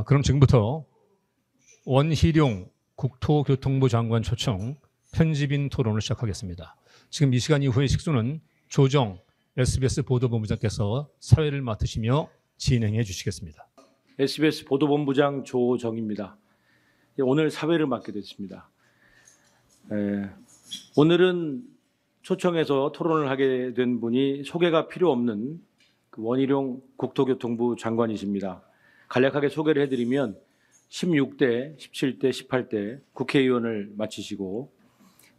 아, 그럼 지금부터 원희룡 국토교통부 장관 초청 편집인 토론을 시작하겠습니다. 지금 이 시간 이후의 식수는 조정 SBS 보도본부장께서 사회를 맡으시며 진행해 주시겠습니다. SBS 보도본부장 조정입니다. 예, 오늘 사회를 맡게 됐습니다. 에, 예, 오늘은 초청해서 토론을 하게 된 분이 소개가 필요 없는 그 원희룡 국토교통부 장관이십니다. 간략하게 소개를 해드리면 16대, 17대, 18대 국회의원을 마치시고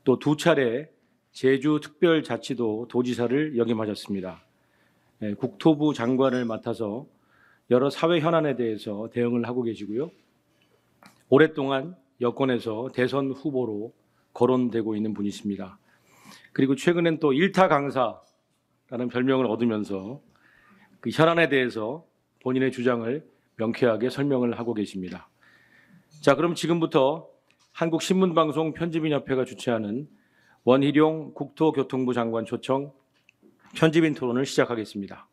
또 두 차례 제주 특별자치도 도지사를 역임하셨습니다. 예, 국토부 장관을 맡아서 여러 사회 현안에 대해서 대응을 하고 계시고요. 오랫동안 여권에서 대선 후보로 거론되고 있는 분이십니다. 그리고 최근엔 또 일타 강사라는 별명을 얻으면서 그 현안에 대해서 본인의 주장을 명쾌하게 설명을 하고 계십니다. 자, 그럼 지금부터 한국신문방송 편집인협회가 주최하는 원희룡 국토교통부 장관 초청 편집인 토론을 시작하겠습니다.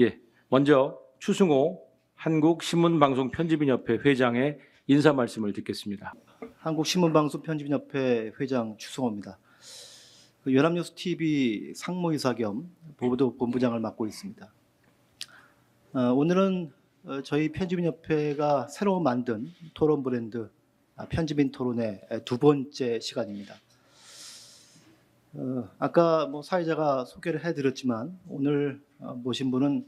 예, 먼저 추승호 한국신문방송 편집인협회 회장의 인사 말씀을 듣겠습니다. 한국신문방송 편집인협회 회장 추승호입니다. 그 연합뉴스 TV 상무이사 겸 보도본부장을 맡고 있습니다. 어, 오늘은 어, 저희 편집인협회가 새로 만든 토론 브랜드 아, 편집인 토론의 두 번째 시간입니다. 어, 아까 뭐 사회자가 소개를 해드렸지만 오늘 어, 모신 분은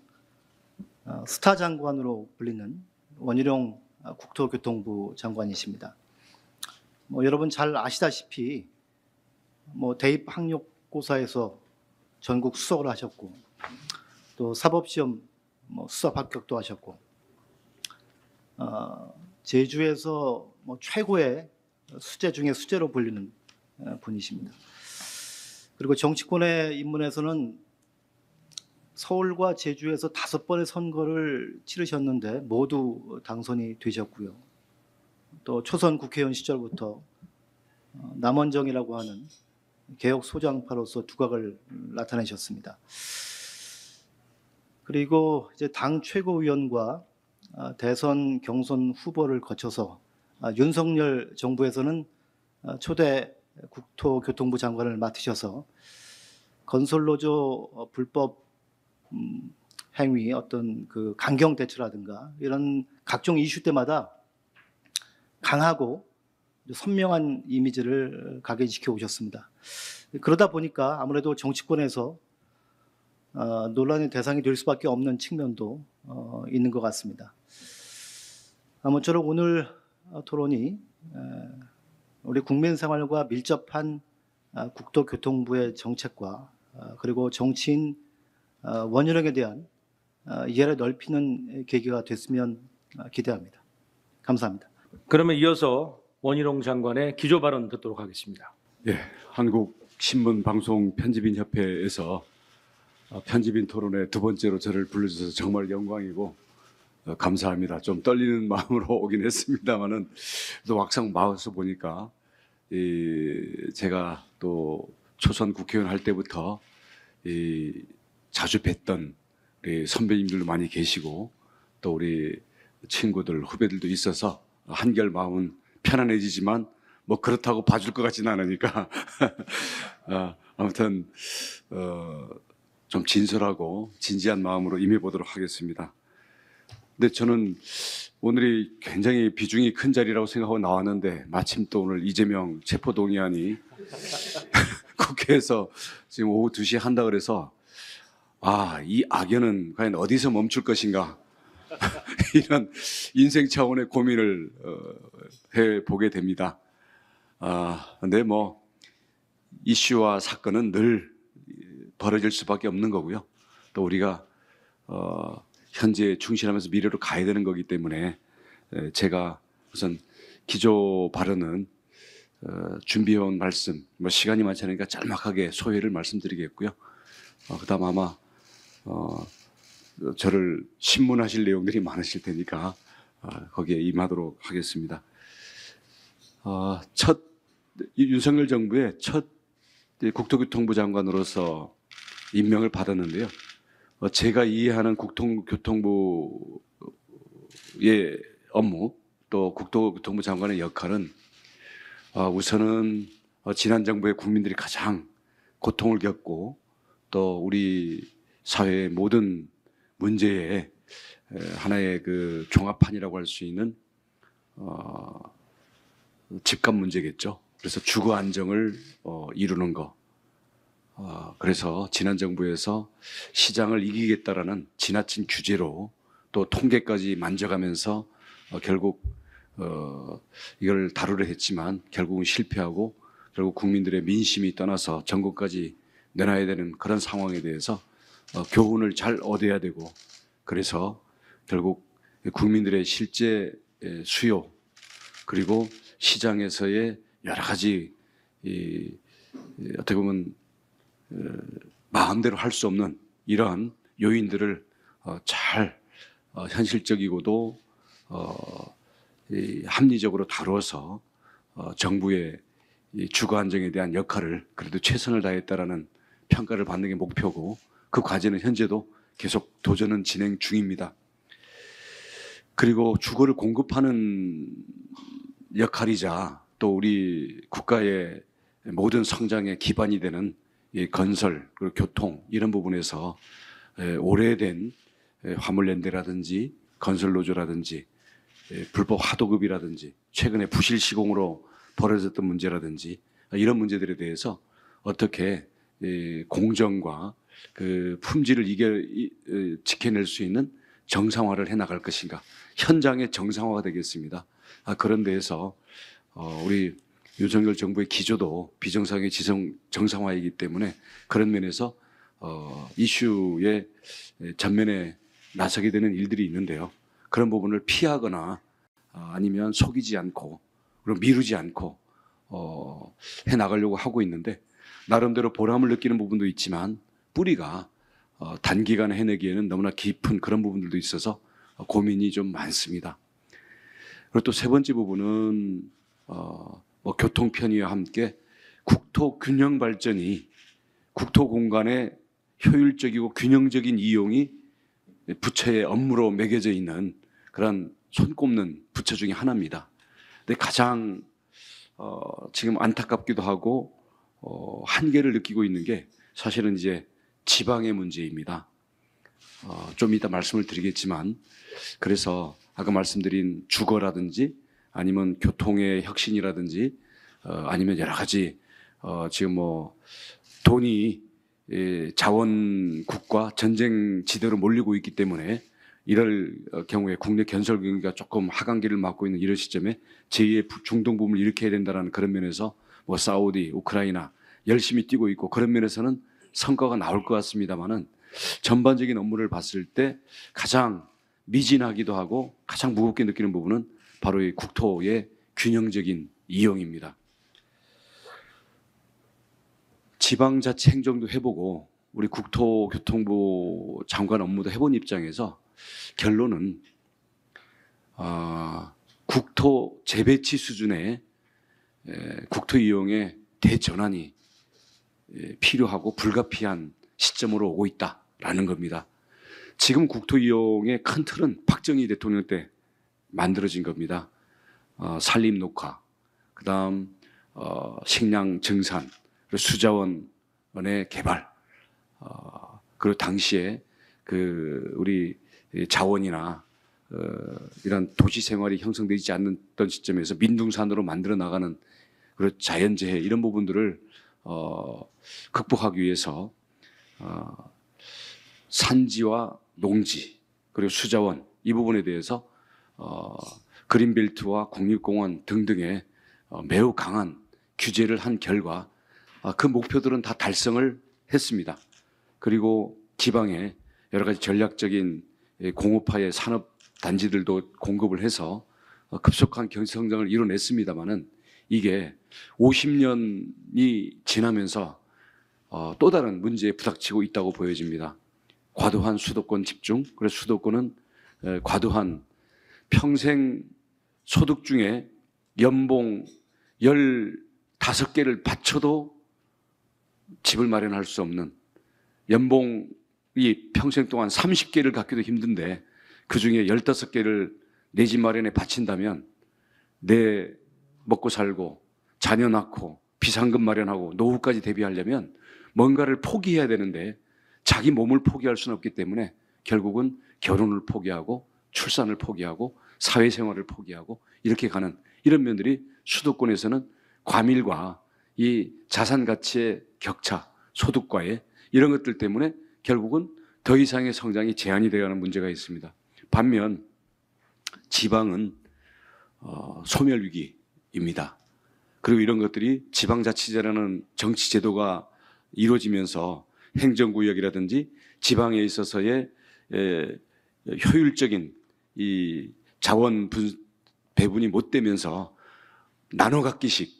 스타 장관으로 불리는 원희룡 아, 국토교통부 장관이십니다. 뭐 여러분 잘 아시다시피 뭐 대입 학력고사에서 전국 수석을 하셨고 또 사법시험 뭐 수석 합격도 하셨고 어, 제주에서 뭐 최고의 수재 중의 수재로 불리는 어, 분이십니다. 그리고 정치권에 입문해서는 서울과 제주에서 다섯 번의 선거를 치르셨는데 모두 당선이 되셨고요. 또 초선 국회의원 시절부터 어, 남원정이라고 하는 개혁 소장파로서 두각을 나타내셨습니다. 그리고 이제 당 최고위원과 아, 대선 경선 후보를 거쳐서 아, 윤석열 정부에서는 아, 초대 국토교통부 장관을 맡으셔서 건설로조 어, 불법 음, 행위 어떤 그 강경 대처라든가 이런 각종 이슈 때마다 강하고 선명한 이미지를 각인시켜 오셨습니다. 그러다 보니까 아무래도 정치권에서 어, 논란의 대상이 될 수밖에 없는 측면도 어, 있는 것 같습니다. 아무쪼록 오늘 어, 토론이 우리 국민 생활과 밀접한 아, 국토교통부의 정책과 아, 그리고 정치인 아, 원효령에 대한 이해를 넓히는 계기가 됐으면 기대합니다. 감사합니다. 그러면 이어서 원희룡 장관의 기조 발언 듣도록 하겠습니다. 예, 한국 신문 방송 편집인 협회에서 편집인 토론회 두 번째로 저를 불러주셔서 정말 영광이고 어, 감사합니다. 좀 떨리는 마음으로 오긴 했습니다만은 또 막상 마우스 보니까 이 제가 또 초선 국회의원 할 때부터 이 자주 뵀던 우리 선배님들도 많이 계시고 또 우리 친구들 후배들도 있어서 한결 마음은 편안해지지만 뭐 그렇다고 봐줄 것 같지는 않으니까 아, 무튼 어, 좀 진솔하고 진지한 마음으로 임해보도록 하겠습니다. 근데 저는 오늘이 굉장히 비중이 큰 자리라고 생각하고 나왔는데 마침 또 오늘 이재명 체포 동의안이 국회에서 지금 오후 2시에 한다 그래서 아, 이 악연은 과연 어디서 멈출 것인가? 이런 인생 차원의 고민을 어, 해 보게 됩니다. 아, 근데 뭐 이슈와 사건은 늘 벌어질 수밖에 없는 거고요. 또 우리가 어, 현재에 충실하면서 미래로 가야 되는 거기 때문에 제가 우선 기조 발언은 어, 준비해온 말씀, 뭐 시간이 많지 않으니까 짤막하게 소회를 말씀드리겠고요. 어, 그다음 아마 어, 저를 신문하실 내용들이 많으실 테니까 거기에 임하도록 하겠습니다. 첫 윤석열 정부의 첫 국토교통부 장관으로서 임명을 받았는데요. 어, 제가 이해하는 국토교통부의 업무 또 국토교통부 장관의 역할은 어, 우선은 어, 지난 정부의 국민들이 가장 고통을 겪고 또 우리 사회의 모든 문제에 하나의 그 종합판이라고 할 수 있는 어, 집값 문제겠죠. 그래서 주거 안정을 어, 이루는 거 어, 그래서 지난 정부에서 시장을 이기겠다라는 지나친 규제로 또 통계까지 만져가면서 어, 결국 어, 이걸 다루려 했지만 결국은 실패하고 결국 국민들의 민심이 떠나서 정권까지 내놔야 되는 그런 상황에 대해서 어, 교훈을 잘 얻어야 되고 그래서 결국 국민들의 실제 수요 그리고 시장에서의 여러 가지 이, 어떻게 보면 마음대로 할 수 없는 이러한 요인들을 어, 잘 어, 현실적이고도 어, 합리적으로 다루어서 정부의 주거 안정에 대한 역할을 그래도 최선을 다했다라는 평가를 받는 게 목표고 그 과제는 현재도 계속 도전은 진행 중입니다. 그리고 주거를 공급하는 역할이자 또 우리 국가의 모든 성장의 기반이 되는 건설 그리고 교통 이런 부분에서 오래된 화물랜드라든지 건설노조라든지 불법 하도급이라든지 최근에 부실 시공으로 벌어졌던 문제라든지 이런 문제들에 대해서 어떻게 공정과 그 품질을 이겨 지켜낼 수 있는 정상화를 해 나갈 것인가 현장의 정상화가 되겠습니다. 아, 그런 데에서 어, 우리 윤석열 정부의 기조도 비정상의 지성, 정상화이기 때문에 그런 면에서 어, 이슈의 전면에 나서게 되는 일들이 있는데요. 그런 부분을 피하거나 어, 아니면 속이지 않고 그리고 미루지 않고 어, 해 나가려고 하고 있는데 나름대로 보람을 느끼는 부분도 있지만 뿌리가 어, 단기간에 해내기에는 너무나 깊은 그런 부분들도 있어서 고민이 좀 많습니다. 그리고 또 세 번째 부분은 어, 뭐 교통 편의와 함께 국토 균형 발전이 국토 공간의 효율적이고 균형적인 이용이 부처의 업무로 매겨져 있는 그런 손꼽는 부처 중의 하나입니다. 근데 가장 어, 지금 안타깝기도 하고 어, 한계를 느끼고 있는 게 사실은 이제 지방의 문제입니다. 어, 좀 이따 말씀을 드리겠지만 그래서 아까 말씀드린 주거라든지 아니면 교통의 혁신이라든지 어, 아니면 여러 가지 어, 지금 뭐 돈이 예, 자원국과 전쟁 지대로 몰리고 있기 때문에 이럴 어, 경우에 국내 건설 경기가 조금 하강기를 맞고 있는 이런 시점에 제2의 중동 붐을 일으켜야 된다라는 그런 면에서 뭐 사우디, 우크라이나 열심히 뛰고 있고 그런 면에서는 성과가 나올 것 같습니다만은 전반적인 업무를 봤을 때 가장 미진하기도 하고 가장 무겁게 느끼는 부분은 바로 이 국토의 균형적인 이용입니다. 지방자치 행정도 해보고 우리 국토교통부 장관 업무도 해본 입장에서 결론은 어, 국토 재배치 수준의 에, 국토 이용의 대전환이 에, 필요하고 불가피한 시점으로 오고 있다라는 겁니다. 지금 국토 이용의 큰 틀은 박정희 대통령 때 만들어진 겁니다. 어, 산림 녹화, 그 다음 어, 식량 증산, 그리고 수자원의 개발, 어, 그리고 당시에 그 우리 자원이나 어, 이런 도시 생활이 형성되지 않던 시점에서 민둥산으로 만들어 나가는 그리고 자연재해 이런 부분들을 어, 극복하기 위해서 어, 산지와 농지 그리고 수자원 이 부분에 대해서 어, 그린벨트와 국립공원 등등의 어, 매우 강한 규제를 한 결과 아, 그 목표들은 다 달성을 했습니다. 그리고 지방에 여러 가지 전략적인 예, 공업화의 산업 단지들도 공급을 해서 어, 급속한 경성장을 이뤄냈습니다만은 이게 50년이 지나면서 어, 또 다른 문제에 부닥치고 있다고 보여집니다. 과도한 수도권 집중, 그래서 수도권은 과도한 평생 소득 중에 연봉 15개를 바쳐도 집을 마련할 수 없는 연봉이 평생 동안 30개를 갖기도 힘든데 그 중에 15개를 내 집 마련에 바친다면 내 먹고 살고 자녀 낳고 비상금 마련하고 노후까지 대비하려면 뭔가를 포기해야 되는데 자기 몸을 포기할 수는 없기 때문에 결국은 결혼을 포기하고 출산을 포기하고 사회생활을 포기하고 이렇게 가는 이런 면들이 수도권에서는 과밀과 이 자산 가치의 격차, 소득과의 이런 것들 때문에 결국은 더 이상의 성장이 제한이 되어가는 문제가 있습니다. 반면 지방은 어, 소멸 위기입니다. 그리고 이런 것들이 지방자치제라는 정치 제도가 이루어지면서 행정구역이라든지 지방에 있어서의 에, 효율적인 이 자원 분, 배분이 못 되면서 나눠 갖기식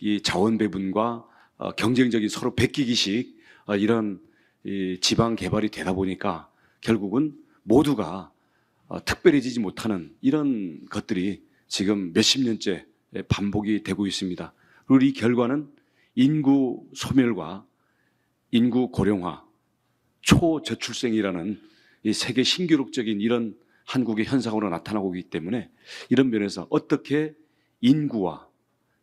이 자원 배분과 어, 경쟁적인 서로 베끼기식 어, 이런 이 지방 개발이 되다 보니까 결국은 모두가 어, 특별해지지 못하는 이런 것들이 지금 몇십 년째 반복이 되고 있습니다. 그리고 이 결과는 인구 소멸과 인구 고령화, 초저출생이라는 이 세계 신기록적인 이런 한국의 현상으로 나타나고 있기 때문에 이런 면에서 어떻게 인구와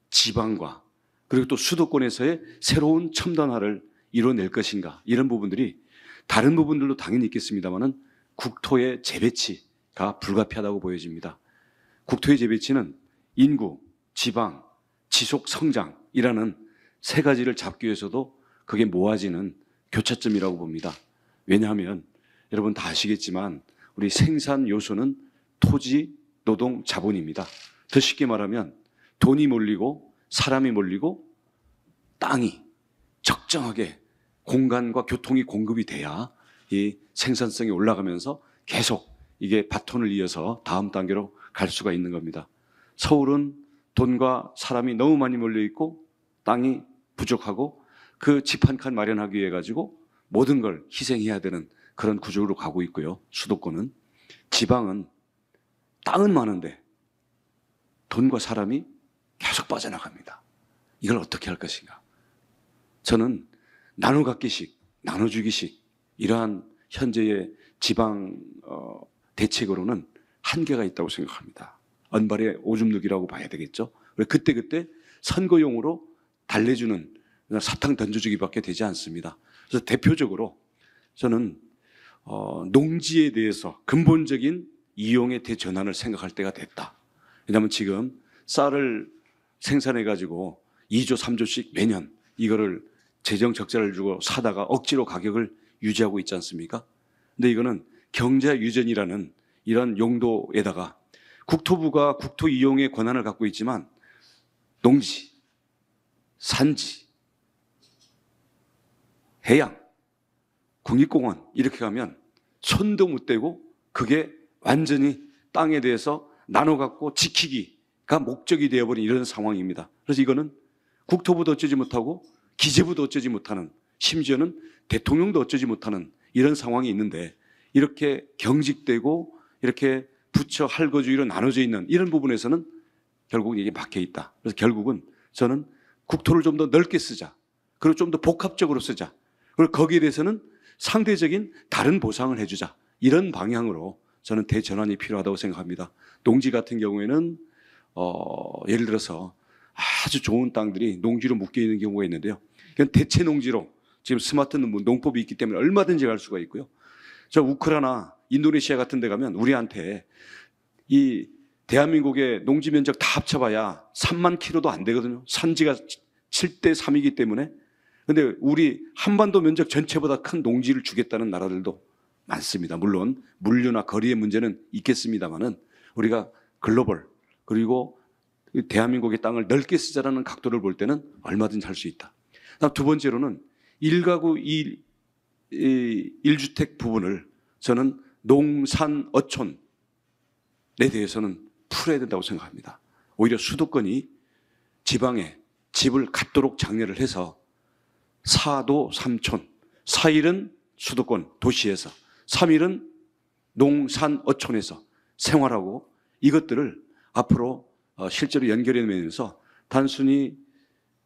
지방과 그리고 또 수도권에서의 새로운 첨단화를 이뤄낼 것인가 이런 부분들이 다른 부분들도 당연히 있겠습니다만은 국토의 재배치가 불가피하다고 보여집니다. 국토의 재배치는 인구, 지방, 지속 성장이라는 세 가지를 잡기 위해서도 그게 모아지는 교차점이라고 봅니다. 왜냐하면 여러분 다 아시겠지만 우리 생산 요소는 토지, 노동, 자본입니다. 더 쉽게 말하면 돈이 몰리고 사람이 몰리고 땅이 적정하게 공간과 교통이 공급이 돼야 이 생산성이 올라가면서 계속 이게 바톤을 이어서 다음 단계로 갈 수가 있는 겁니다. 서울은 돈과 사람이 너무 많이 몰려 있고 땅이 부족하고 그 집 한 칸 마련하기 위해 가지고 모든 걸 희생해야 되는 그런 구조로 가고 있고요. 수도권은. 지방은 땅은 많은데 돈과 사람이 계속 빠져나갑니다. 이걸 어떻게 할 것인가? 저는 나눠 갖기식, 나눠 주기식 이러한 현재의 지방 어, 대책으로는 한계가 있다고 생각합니다. 언발의 오줌 누기라고 봐야 되겠죠. 그때 그때 선거용으로 달래주는 사탕 던져주기밖에 되지 않습니다. 그래서 대표적으로 저는 어, 농지에 대해서 근본적인 이용의 대전환을 생각할 때가 됐다. 왜냐하면 지금 쌀을 생산해 가지고 2조 3조씩 매년 이거를 재정 적자를 주고 사다가 억지로 가격을 유지하고 있지 않습니까? 근데 이거는 경제 유전이라는 이런 용도에다가 국토부가 국토 이용의 권한을 갖고 있지만 농지, 산지, 해양, 국립공원 이렇게 가면 손도못대고 그게 완전히 땅에 대해서 나눠 갖고 지키기가 목적이 되어버린 이런 상황입니다. 그래서 이거는 국토부도 어쩌지 못하고 기재부도 어쩌지 못하는 심지어는 대통령도 어쩌지 못하는 이런 상황이 있는데 이렇게 경직되고 이렇게 부처 할거주의로 나눠져 있는 이런 부분에서는 결국 이게 막혀 있다. 그래서 결국은 저는 국토를 좀 더 넓게 쓰자. 그리고 좀 더 복합적으로 쓰자. 그리고 거기에 대해서는 상대적인 다른 보상을 해주자. 이런 방향으로 저는 대전환이 필요하다고 생각합니다. 농지 같은 경우에는 어, 예를 들어서 아주 좋은 땅들이 농지로 묶여 있는 경우가 있는데요. 그냥 대체 농지로 지금 스마트 뭐 농법이 있기 때문에 얼마든지 갈 수가 있고요. 저우크라나 인도네시아 같은 데 가면 우리한테 이 대한민국의 농지 면적 다 합쳐봐야 3만 키로도 안 되거든요. 산지가 7대 3이기 때문에 근데 우리 한반도 면적 전체보다 큰 농지를 주겠다는 나라들도 많습니다. 물론 물류나 거리의 문제는 있겠습니다만은 우리가 글로벌 그리고 대한민국의 땅을 넓게 쓰자라는 각도를 볼 때는 얼마든지 할 수 있다. 두 번째로는 1가구 1, 1주택 부분을 저는 농산 어촌에 대해서는 풀어야 된다고 생각합니다. 오히려 수도권이 지방에 집을 갖도록 장려를 해서 사도 삼촌, 사일은 수도권 도시에서, 삼일은 농산 어촌에서 생활하고 이것들을 앞으로 어, 실제로 연결해 내면서 단순히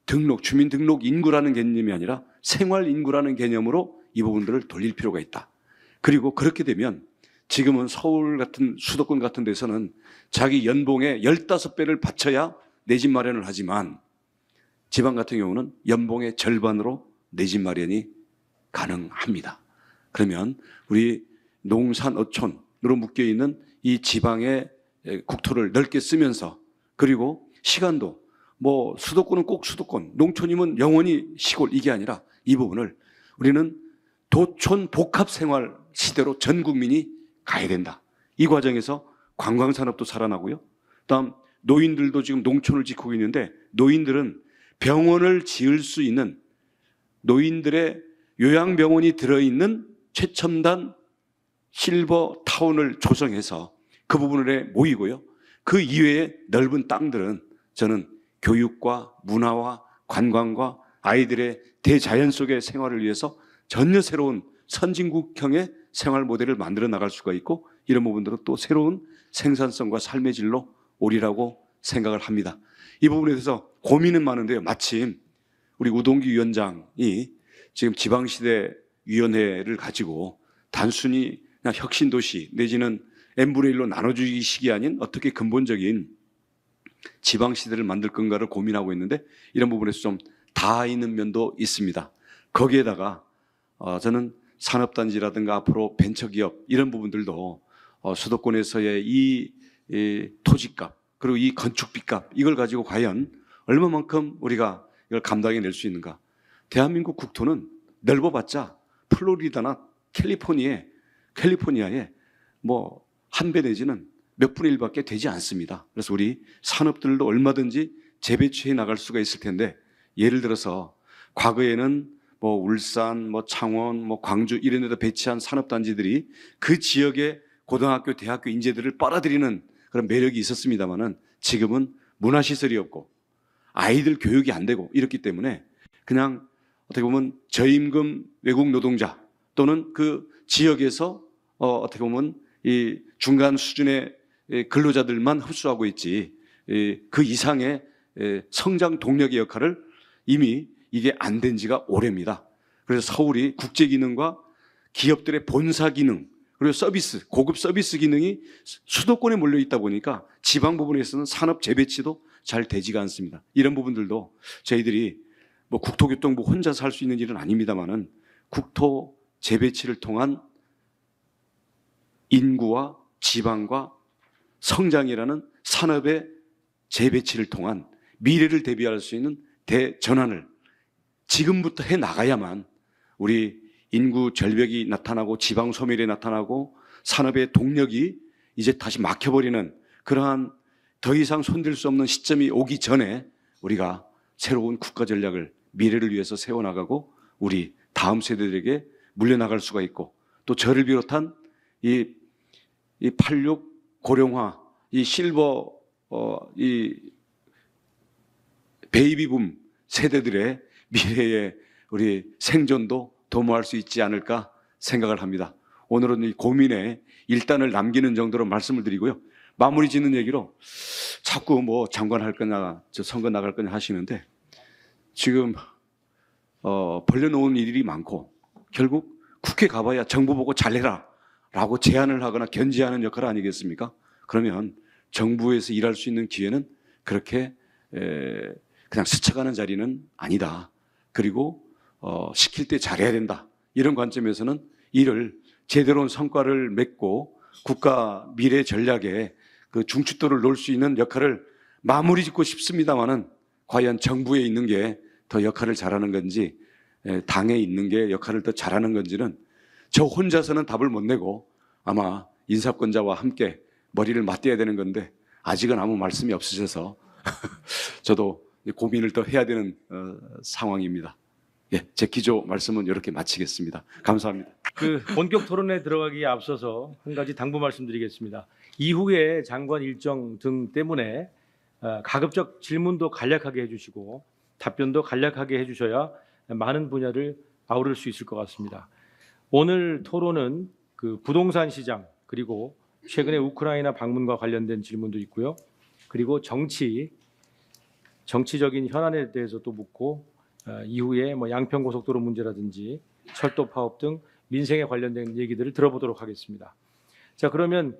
등록, 주민등록 인구라는 개념이 아니라 생활 인구라는 개념으로 이 부분들을 돌릴 필요가 있다. 그리고 그렇게 되면 지금은 서울 같은 수도권 같은 데서는 자기 연봉의 15배를 바쳐야 내 집 마련을 하지만 지방 같은 경우는 연봉의 절반으로 내집 마련이 가능합니다. 그러면 우리 농산어촌으로 묶여 있는 이 지방의 국토를 넓게 쓰면서 그리고 시간도 뭐 수도권은 꼭 수도권, 농촌이면 영원히 시골 이게 아니라 이 부분을 우리는 도촌 복합 생활 시대로 전 국민이 가야 된다. 이 과정에서 관광산업도 살아나고요. 다음 노인들도 지금 농촌을 지키고 있는데 노인들은 병원을 지을 수 있는 노인들의 요양병원이 들어있는 최첨단 실버 타운을 조성해서 그 부분에 모이고요. 그 이외의 넓은 땅들은 저는 교육과 문화와 관광과 아이들의 대자연 속의 생활을 위해서 전혀 새로운 선진국형의 생활 모델을 만들어 나갈 수가 있고 이런 부분들은 또 새로운 생산성과 삶의 질로 오리라고 생각을 합니다. 이 부분에 대해서 고민은 많은데요. 마침 우리 우동기 위원장이 지금 지방시대 위원회를 가지고 단순히 그냥 혁신도시 내지는 엠브레일로 나눠주기식이 아닌 어떻게 근본적인 지방시대를 만들 건가를 고민하고 있는데 이런 부분에서 좀 다 있는 면도 있습니다. 거기에다가 어, 저는 산업단지라든가 앞으로 벤처기업 이런 부분들도 어, 수도권에서의 이, 이 토지값 그리고 이 건축비값 이걸 가지고 과연 얼마만큼 우리가 이걸 감당해낼 수 있는가? 대한민국 국토는 넓어봤자 플로리다나 캘리포니아에 캘리포니아에 뭐 뭐한배 내지는 몇 분의 일밖에 되지 않습니다. 그래서 우리 산업들도 얼마든지 재배치해 나갈 수가 있을 텐데 예를 들어서 과거에는 뭐 울산, 뭐 창원, 뭐 광주 이런 데다 배치한 산업단지들이 그 지역의 고등학교, 대학교 인재들을 빨아들이는 그런 매력이 있었습니다만은 지금은 문화시설이 없고 아이들 교육이 안 되고 이렇기 때문에 그냥 어떻게 보면 저임금 외국 노동자 또는 그 지역에서 어, 어떻게 보면 이 중간 수준의 근로자들만 흡수하고 있지 그 이상의 성장 동력의 역할을 이미 이게 안 된 지가 오래입니다. 그래서 서울이 국제 기능과 기업들의 본사 기능 그리고 서비스 고급 서비스 기능이 수도권에 몰려 있다 보니까 지방 부분에서는 산업 재배치도 잘 되지가 않습니다. 이런 부분들도 저희들이 뭐 국토교통부 혼자서 할 수 있는 일은 아닙니다만은 국토 재배치를 통한 인구와 지방과 성장이라는 산업의 재배치를 통한 미래를 대비할 수 있는 대전환을 지금부터 해 나가야만 우리 인구 절벽이 나타나고 지방 소멸이 나타나고 산업의 동력이 이제 다시 막혀버리는 그러한 더 이상 손댈 수 없는 시점이 오기 전에 우리가 새로운 국가 전략을 미래를 위해서 세워나가고 우리 다음 세대들에게 물려나갈 수가 있고 또 저를 비롯한 이, 이 86 고령화, 이 실버, 어, 이 베이비붐 세대들의 미래의 우리 생존도 도모할 수 있지 않을까 생각을 합니다. 오늘은 이 고민에 일단을 남기는 정도로 말씀을 드리고요. 마무리 짓는 얘기로 자꾸 뭐 장관 할 거냐, 저 선거 나갈 거냐 하시는데 지금 어, 벌려놓은 일이 많고 결국 국회 가봐야 정부 보고 잘해라 라고 제안을 하거나 견제하는 역할 아니겠습니까? 그러면 정부에서 일할 수 있는 기회는 그렇게 에, 그냥 스쳐가는 자리는 아니다. 그리고 어, 시킬 때 잘해야 된다. 이런 관점에서는 일을 제대로 온 성과를 맺고 국가 미래 전략에 그중추도를 놓을 수 있는 역할을 마무리 짓고 싶습니다만은 과연 정부에 있는 게 더 역할을 잘하는 건지 당에 있는 게 역할을 더 잘하는 건지는 저 혼자서는 답을 못 내고 아마 인사권자와 함께 머리를 맞대야 되는 건데 아직은 아무 말씀이 없으셔서 저도 고민을 더 해야 되는 어, 상황입니다. 예, 제 기조 말씀은 이렇게 마치겠습니다. 감사합니다. 그 본격 토론에 들어가기에 앞서서 한 가지 당부 말씀드리겠습니다. 이후에 장관 일정 등 때문에 어, 가급적 질문도 간략하게 해주시고 답변도 간략하게 해주셔야 많은 분야를 아우를 수 있을 것 같습니다. 오늘 토론은 그 부동산 시장 그리고 최근에 우크라이나 방문과 관련된 질문도 있고요. 그리고 정치 정치적인 현안에 대해서 또 묻고 어, 이후에 뭐 양평 고속도로 문제라든지 철도 파업 등 민생에 관련된 얘기들을 들어보도록 하겠습니다. 자 그러면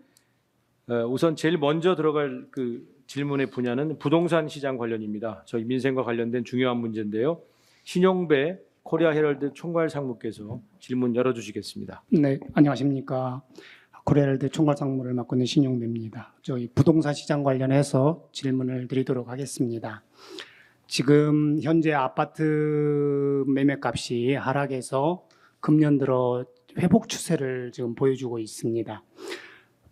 어, 우선 제일 먼저 들어갈 그 질문의 분야는 부동산 시장 관련입니다. 저희 민생과 관련된 중요한 문제인데요. 신용배 코리아 헤럴드 총괄 상무께서 질문 열어주시겠습니다. 네, 안녕하십니까. 코리아 헤럴드 총괄 상무를 맡고 있는 신용배입니다. 저희 부동산 시장 관련해서 질문을 드리도록 하겠습니다. 지금 현재 아파트 매매값이 하락해서 금년 들어 회복 추세를 지금 보여주고 있습니다.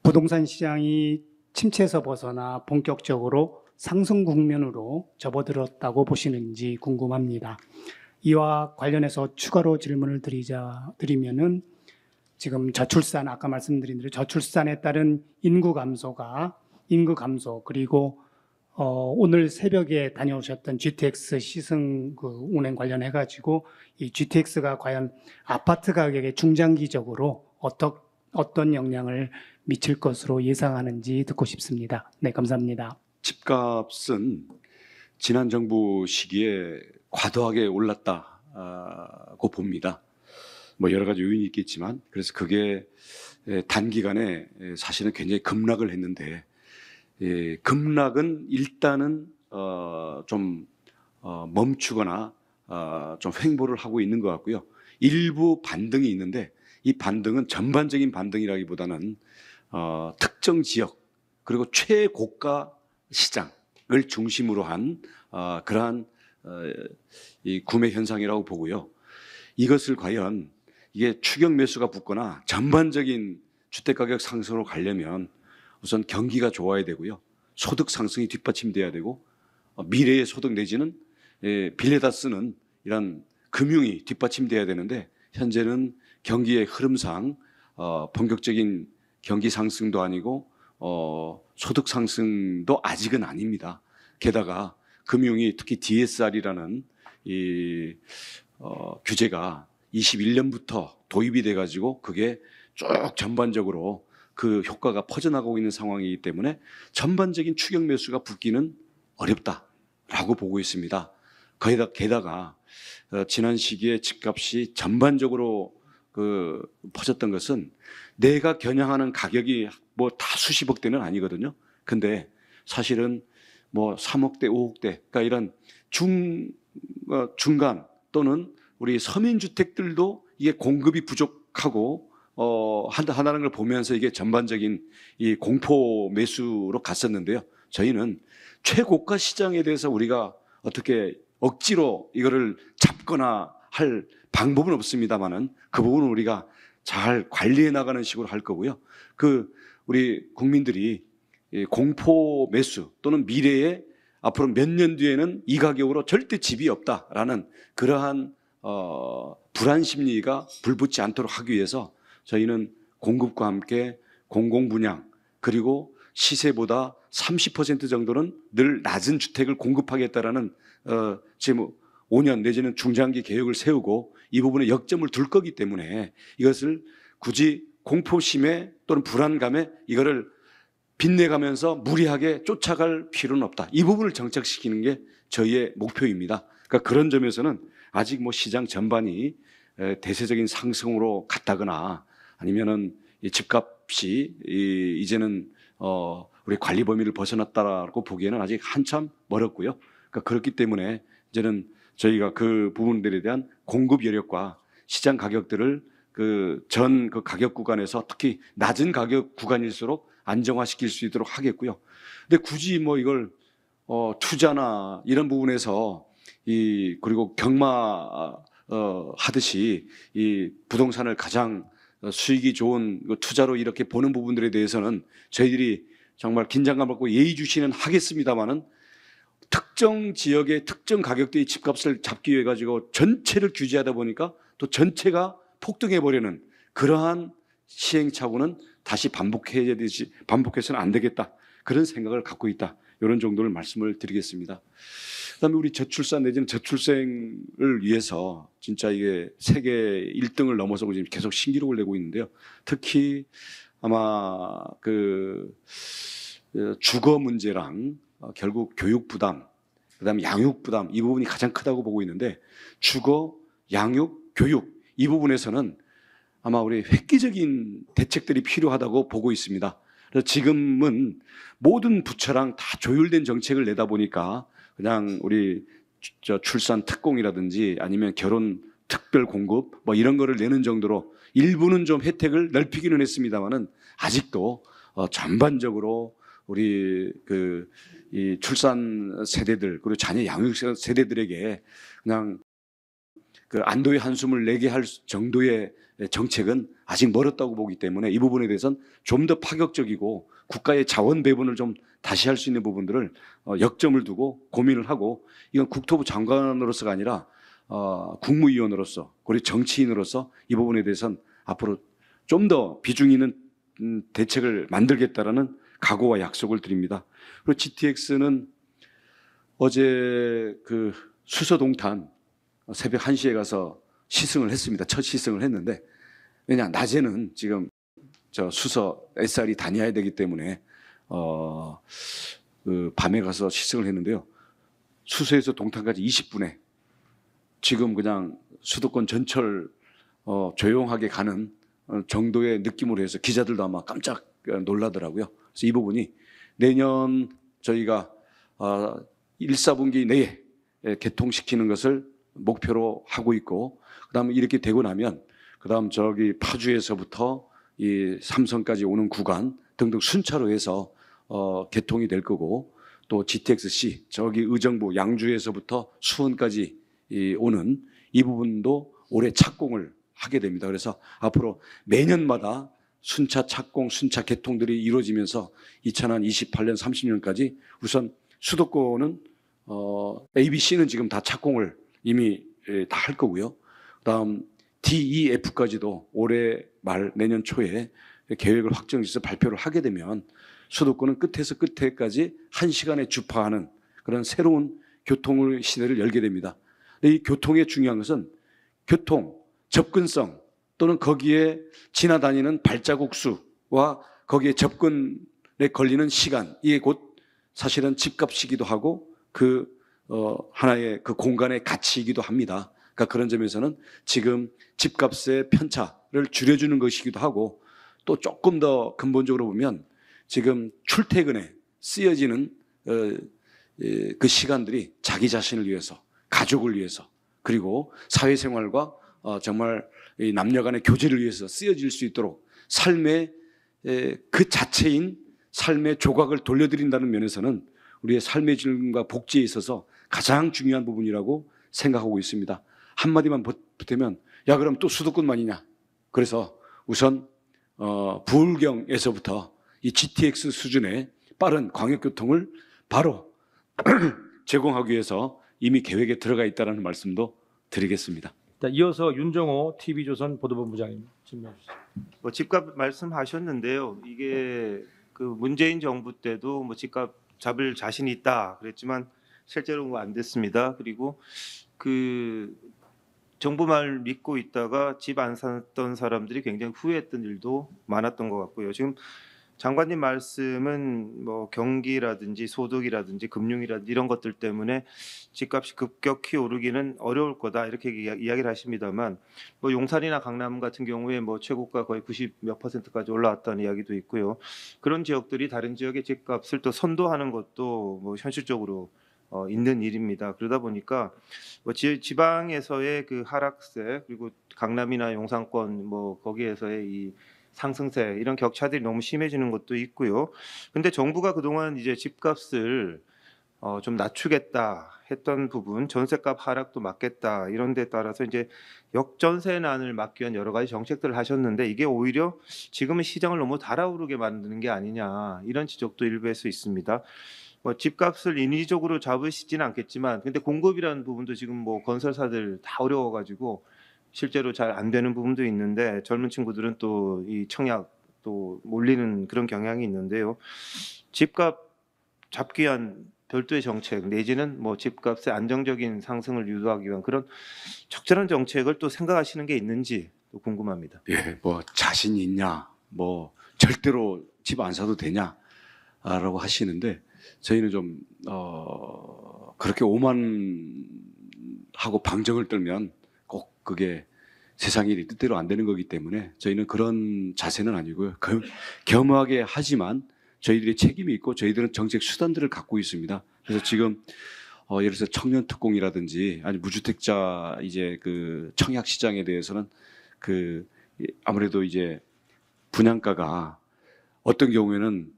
부동산 시장이 침체에서 벗어나 본격적으로 상승 국면으로 접어들었다고 보시는지 궁금합니다. 이와 관련해서 추가로 질문을 드리자 드리면은 지금 저출산 아까 말씀드린 대로 저출산에 따른 인구 감소가 인구 감소 그리고 어, 오늘 새벽에 다녀오셨던 GTX 시승 그 운행 관련해 가지고 이 GTX가 과연 아파트 가격에 중장기적으로 어떻 어떤 영향을 미칠 것으로 예상하는지 듣고 싶습니다. 네, 감사합니다. 집값은 지난 정부 시기에 과도하게 올랐다고 아, 봅니다. 뭐 여러 가지 요인이 있겠지만 그래서 그게 단기간에 사실은 굉장히 급락을 했는데 급락은 일단은 어, 좀 어, 멈추거나 아, 좀 횡보를 하고 있는 것 같고요. 일부 반등이 있는데 이 반등은 전반적인 반등이라기보다는 어, 특정 지역 그리고 최고가 시장을 중심으로 한 어, 그러한 어, 이 구매 현상이라고 보고요. 이것을 과연 이게 추경 매수가 붙거나 전반적인 주택가격 상승으로 가려면 우선 경기가 좋아야 되고요. 소득 상승이 뒷받침돼야 되고 어, 미래의 소득 내지는 예, 빌려다 쓰는 이런 금융이 뒷받침돼야 되는데 현재는 경기의 흐름상 어, 본격적인 경기 상승도 아니고 어, 소득 상승도 아직은 아닙니다. 게다가 금융이 특히 DSR이라는 이 어, 규제가 21년부터 도입이 돼 가지고 그게 쭉 전반적으로 그 효과가 퍼져나가고 있는 상황이기 때문에 전반적인 추격 매수가 붙기는 어렵다라고 보고 있습니다. 거기다 게다가 어, 지난 시기에 집값이 전반적으로 그 퍼졌던 것은 내가 겨냥하는 가격이 뭐 다 수십억 대는 아니거든요. 근데 사실은 뭐 3억대, 5억대, 그러니까 이런 중, 어, 중간 또는 우리 서민주택들도 이게 공급이 부족하고, 어, 하나는 걸 보면서 이게 전반적인 이 공포 매수로 갔었는데요. 저희는 최고가 시장에 대해서 우리가 어떻게 억지로 이거를 잡거나 할 방법은 없습니다만은 그 부분은 우리가 잘 관리해 나가는 식으로 할 거고요. 그 우리 국민들이 공포 매수 또는 미래에 앞으로 몇 년 뒤에는 이 가격으로 절대 집이 없다라는 그러한 어, 불안 심리가 불붙지 않도록 하기 위해서 저희는 공급과 함께 공공 분양 그리고 시세보다 30% 정도는 늘 낮은 주택을 공급하겠다라는 어, 지금 5년 내지는 중장기 계획을 세우고 이 부분에 역점을 둘 거기 때문에 이것을 굳이 공포심에 또는 불안감에 이거를 빛내가면서 무리하게 쫓아갈 필요는 없다. 이 부분을 정착시키는 게 저희의 목표입니다. 그러니까 그런 점에서는 아직 뭐 시장 전반이 대세적인 상승으로 갔다거나 아니면은 집값이 이제는 어 우리 관리 범위를 벗어났다라고 보기에는 아직 한참 멀었고요. 그러니까 그렇기 때문에 이제는 저희가 그 부분들에 대한 공급 여력과 시장 가격들을 그 전그 그 가격 구간에서 특히 낮은 가격 구간일수록 안정화시킬 수 있도록 하겠고요. 근데 굳이 뭐 이걸 어 투자나 이런 부분에서 이 그리고 경마 어 하듯이 이 부동산을 가장 수익이 좋은 그 투자로 이렇게 보는 부분들에 대해서는 저희들이 정말 긴장감 갖고 예의주시는 하겠습니다만은 특정 지역의 특정 가격대의 집값을 잡기 위해 가지고 전체를 규제하다 보니까 또 전체가 폭등해 버리는 그러한 시행착오는 다시 반복해야 되지 반복해서는 안 되겠다 그런 생각을 갖고 있다 이런 정도를 말씀을 드리겠습니다. 그다음에 우리 저출산 내지는 저출생을 위해서 진짜 이게 세계 1등을 넘어서 지금 계속 신기록을 내고 있는데요. 특히 아마 그 어, 주거 문제랑 어, 결국 교육 부담, 그다음에 양육 부담 이 부분이 가장 크다고 보고 있는데 주거, 양육, 교육 이 부분에서는 아마 우리 획기적인 대책들이 필요하다고 보고 있습니다. 그래서 지금은 모든 부처랑 다 조율된 정책을 내다 보니까 그냥 우리 출산 특공이라든지 아니면 결혼 특별 공급 뭐 이런 거를 내는 정도로 일부는 좀 혜택을 넓히기는 했습니다만은 아직도 어 전반적으로 우리 그이 출산 세대들 그리고 자녀 양육 세대들에게 그냥 그 안도의 한숨을 내게 할 정도의 정책은 아직 멀었다고 보기 때문에 이 부분에 대해서는 좀 더 파격적이고 국가의 자원 배분을 좀 다시 할 수 있는 부분들을 어 역점을 두고 고민을 하고 이건 국토부 장관으로서가 아니라 어, 국무위원으로서 그리고 정치인으로서 이 부분에 대해서는 앞으로 좀 더 비중 있는 음, 대책을 만들겠다라는 각오와 약속을 드립니다. 그리고 GTX는 어제 그 수서동탄 새벽 1시에 가서 시승을 했습니다. 첫 시승을 했는데 왜냐 낮에는 지금 저 수서 SR이 다녀야 되기 때문에 어 그 밤에 가서 시승을 했는데요. 수서에서 동탄까지 20분에 지금 그냥 수도권 전철 어 조용하게 가는 정도의 느낌으로 해서 기자들도 아마 깜짝 놀라더라고요. 그래서 이 부분이 내년 저희가 1, 아, 4분기 내에 개통시키는 것을 목표로 하고 있고 그다음에 이렇게 되고 나면 그다음 저기 파주에서부터 이 삼성까지 오는 구간 등등 순차로 해서 어, 개통이 될 거고 또 GTX-C 저기 의정부 양주에서부터 수원까지 이, 오는 이 부분도 올해 착공을 하게 됩니다. 그래서 앞으로 매년마다 순차 착공, 순차 개통들이 이루어지면서 2028년, 30년까지 우선 수도권은 어, A, B, C는 지금 다 착공을 이미 예, 다할 거고요. 그다음 D, E, F까지도 올해 말 내년 초에 계획을 확정해서 발표를 하게 되면 수도권은 끝에서 끝에까지 한 시간에 주파하는 그런 새로운 교통을 시대를 열게 됩니다. 이 교통의 중요한 것은 교통, 접근성, 또는 거기에 지나다니는 발자국 수와 거기에 접근에 걸리는 시간 이게 곧 사실은 집값이기도 하고 그 어, 하나의 그 공간의 가치이기도 합니다. 그러니까 그런 점에서는 지금 집값의 편차를 줄여주는 것이기도 하고 또 조금 더 근본적으로 보면 지금 출퇴근에 쓰여지는 어, 그 시간들이 자기 자신을 위해서 가족을 위해서 그리고 사회생활과 어, 정말 이 남녀간의 교제를 위해서 쓰여질 수 있도록 삶의 그 자체인 삶의 조각을 돌려드린다는 면에서는 우리의 삶의 질과 복지에 있어서 가장 중요한 부분이라고 생각하고 있습니다. 한마디만 보태면 야 그럼 또 수도권만이냐? 그래서 우선 어, 부울경에서부터 이 GTX 수준의 빠른 광역교통을 바로 제공하기 위해서 이미 계획에 들어가 있다는 말씀도 드리겠습니다. 자, 이어서 윤정호 TV조선 보도본부장님 질문해 주세요. 뭐 집값 말씀하셨는데요. 이게 그 문재인 정부 때도 뭐 집값 잡을 자신 있다 그랬지만 실제로 는안 뭐 됐습니다. 그리고 그 정부 말 믿고 있다가 집 안 샀던 사람들이 굉장히 후회했던 일도 많았던 것 같고요. 지금 장관님 말씀은 뭐 경기라든지 소득이라든지 금융이라든지 이런 것들 때문에 집값이 급격히 오르기는 어려울 거다 이렇게 이야기를 하십니다만 뭐 용산이나 강남 같은 경우에 뭐 최고가 거의 90 몇 퍼센트까지 올라왔다는 이야기도 있고요. 그런 지역들이 다른 지역의 집값을 또 선도하는 것도 뭐 현실적으로 어, 있는 일입니다. 그러다 보니까 뭐 지, 지방에서의 그 하락세 그리고 강남이나 용산권 뭐 거기에서의 이 상승세 이런 격차들이 너무 심해지는 것도 있고요. 근데 정부가 그동안 이제 집값을 어, 좀 낮추겠다 했던 부분, 전세값 하락도 막겠다 이런 데 따라서 이제 역전세난을 막기 위한 여러 가지 정책들을 하셨는데 이게 오히려 지금은 시장을 너무 달아오르게 만드는 게 아니냐 이런 지적도 일부에수 있습니다. 뭐 집값을 인위적으로 잡으시지는 않겠지만 근데 공급이라는 부분도 지금 뭐 건설사들 다 어려워가지고 실제로 잘 안 되는 부분도 있는데 젊은 친구들은 또 이 청약 또 몰리는 그런 경향이 있는데요. 집값 잡기 위한 별도의 정책 내지는 뭐 집값의 안정적인 상승을 유도하기 위한 그런 적절한 정책을 또 생각하시는 게 있는지 또 궁금합니다. 예, 뭐 자신 있냐, 뭐 절대로 집 안 사도 되냐라고 하시는데 저희는 좀 어, 그렇게 오만하고 방정을 떨면 꼭 그게 세상 이 뜻대로 안 되는 거기 때문에 저희는 그런 자세는 아니고요. 겸허하게 하지만 저희들이 책임이 있고 저희들은 정책 수단들을 갖고 있습니다. 그래서 지금 어, 예를 들어서 청년 특공이라든지 아니 무주택자 이제 그 청약 시장에 대해서는 그 아무래도 이제 분양가가 어떤 경우에는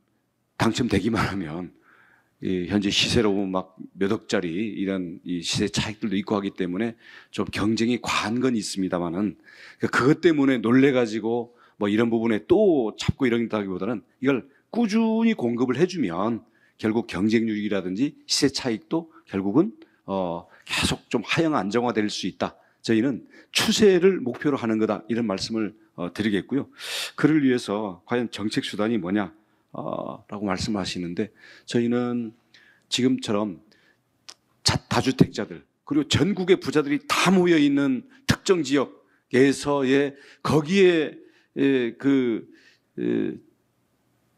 당첨되기만 하면 이 현재 시세로 보면 막 몇 억짜리 이런 이 시세 차익들도 있고 하기 때문에 좀 경쟁이 과한 건 있습니다만은 그 그것 때문에 놀래가지고 뭐 이런 부분에 또 잡고 이런다기보다는 이걸 꾸준히 공급을 해주면 결국 경쟁률이라든지 시세 차익도 결국은 어 계속 좀 하향 안정화될 수 있다. 저희는 추세를 목표로 하는 거다 이런 말씀을 어 드리겠고요. 그를 위해서 과연 정책 수단이 뭐냐? 라고 말씀하시는데 저희는 지금처럼 자, 다주택자들 그리고 전국의 부자들이 다 모여 있는 특정 지역에서의 거기에 그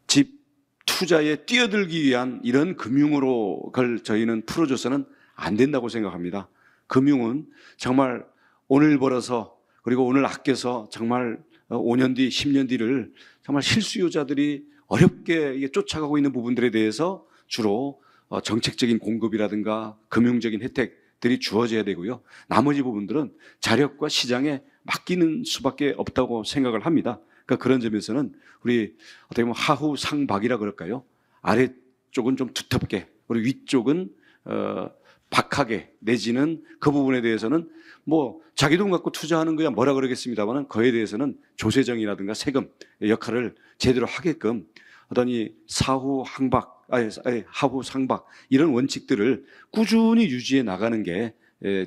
집 투자에 뛰어들기 위한 이런 금융으로 걸 저희는 풀어줘서는 안 된다고 생각합니다. 금융은 정말 오늘 벌어서 그리고 오늘 아껴서 정말 5년 어, 뒤, 10년 뒤를 정말 실수요자들이 어렵게 쫓아가고 있는 부분들에 대해서 주로 어, 정책적인 공급이라든가 금융적인 혜택들이 주어져야 되고요. 나머지 부분들은 자력과 시장에 맡기는 수밖에 없다고 생각을 합니다. 그러니까 그런 점에서는 우리 어떻게 보면 하후 상박이라 그럴까요? 아래쪽은 좀 두텁게, 우리 위쪽은 어, 박하게 내지는 그 부분에 대해서는 뭐 자기 돈 갖고 투자하는 거야 뭐라 그러겠습니다만은 거에 대해서는 조세정이라든가 세금 역할을 제대로 하게끔 하더니 사후 항박 아니, 하후 상박 이런 원칙들을 꾸준히 유지해 나가는 게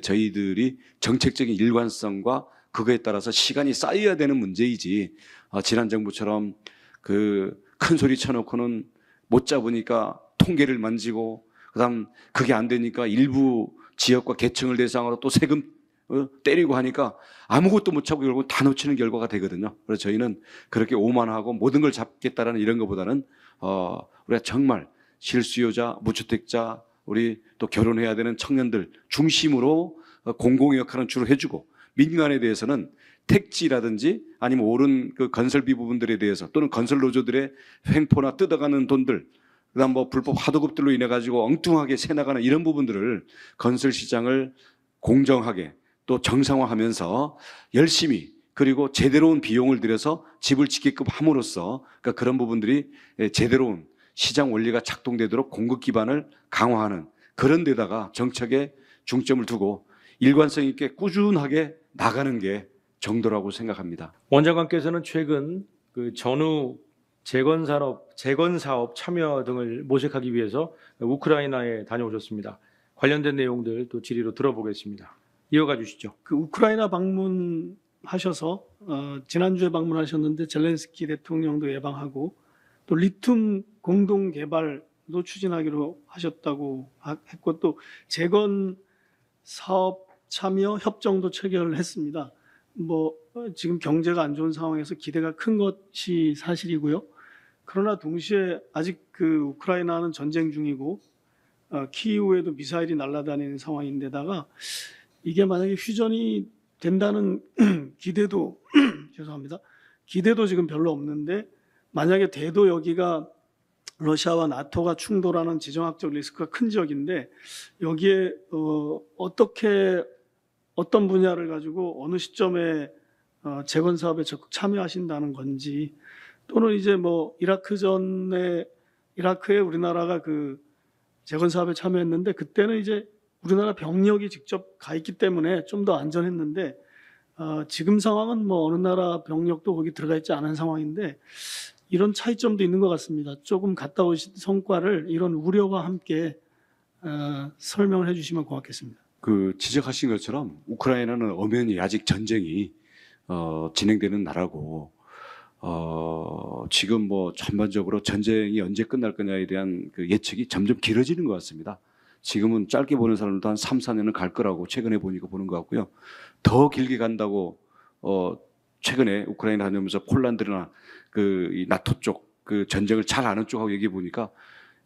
저희들이 정책적인 일관성과 그거에 따라서 시간이 쌓여야 되는 문제이지 아, 지난 정부처럼 그 큰 소리 쳐놓고는 못 잡으니까 통계를 만지고 그다음 그게 안 되니까 일부 지역과 계층을 대상으로 또 세금 어, 때리고 하니까 아무것도 못 차고 결국 다 놓치는 결과가 되거든요. 그래서 저희는 그렇게 오만하고 모든 걸 잡겠다라는 이런 것보다는 어, 우리가 정말 실수요자, 무주택자, 우리 또 결혼해야 되는 청년들 중심으로 어, 공공의 역할은 주로 해주고 민간에 대해서는 택지라든지 아니면 옳은 그 건설비 부분들에 대해서 또는 건설 노조들의 횡포나 뜯어가는 돈들 그다음 뭐 불법 하도급들로 인해 가지고 엉뚱하게 새 나가는 이런 부분들을 건설 시장을 공정하게 또 정상화하면서 열심히 그리고 제대로 운 비용을 들여서 집을 짓게끔 함으로써 그러니까 그런 부분들이 예, 제대로 운 시장 원리가 작동되도록 공급 기반을 강화하는 그런 데다가 정책에 중점을 두고 일관성 있게 꾸준하게 나가는 게 정도라고 생각합니다. 원장관께서는 최근 그 전후 재건 산업, 재건 사업 참여 등을 모색하기 위해서 우크라이나에 다녀오셨습니다. 관련된 내용들 또 질의로 들어보겠습니다. 이어가 주시죠. 그 우크라이나 방문하셔서 어, 지난주에 방문하셨는데 젤렌스키 대통령도 예방하고 또 리튬 공동 개발도 추진하기로 하셨다고 했고 또 재건 사업 참여 협정도 체결을 했습니다. 뭐 지금 경제가 안 좋은 상황에서 기대가 큰 것이 사실이고요. 그러나 동시에 아직 그 우크라이나는 전쟁 중이고 어, 키이우에도 미사일이 날아다니는 상황인데다가 이게 만약에 휴전이 된다는 기대도 죄송합니다. 기대도 지금 별로 없는데 만약에 대도 여기가 러시아와 나토가 충돌하는 지정학적 리스크가 큰 지역인데 여기에 어, 어떻게 어떤 분야를 가지고 어느 시점에 어, 재건 사업에 적극 참여하신다는 건지 또는 이제 뭐 이라크 전에 이라크에 우리나라가 그 재건 사업에 참여했는데 그때는 이제 우리나라 병력이 직접 가 있기 때문에 좀 더 안전했는데 어, 지금 상황은 뭐 어느 나라 병력도 거기 들어가 있지 않은 상황인데 이런 차이점도 있는 것 같습니다. 조금 갔다 오신 성과를 이런 우려와 함께 어, 설명을 해주시면 고맙겠습니다. 그 지적하신 것처럼 우크라이나는 엄연히 아직 전쟁이 어, 진행되는 나라고 어, 지금 뭐 전반적으로 전쟁이 언제 끝날 거냐에 대한 그 예측이 점점 길어지는 것 같습니다. 지금은 짧게 보는 사람도 한 3, 4년은 갈 거라고 최근에 보니까 보는 것 같고요. 더 길게 간다고 어, 최근에 우크라이나 다녀오면서 폴란드나 그 이 나토 쪽 그 전쟁을 잘 아는 쪽하고 얘기해 보니까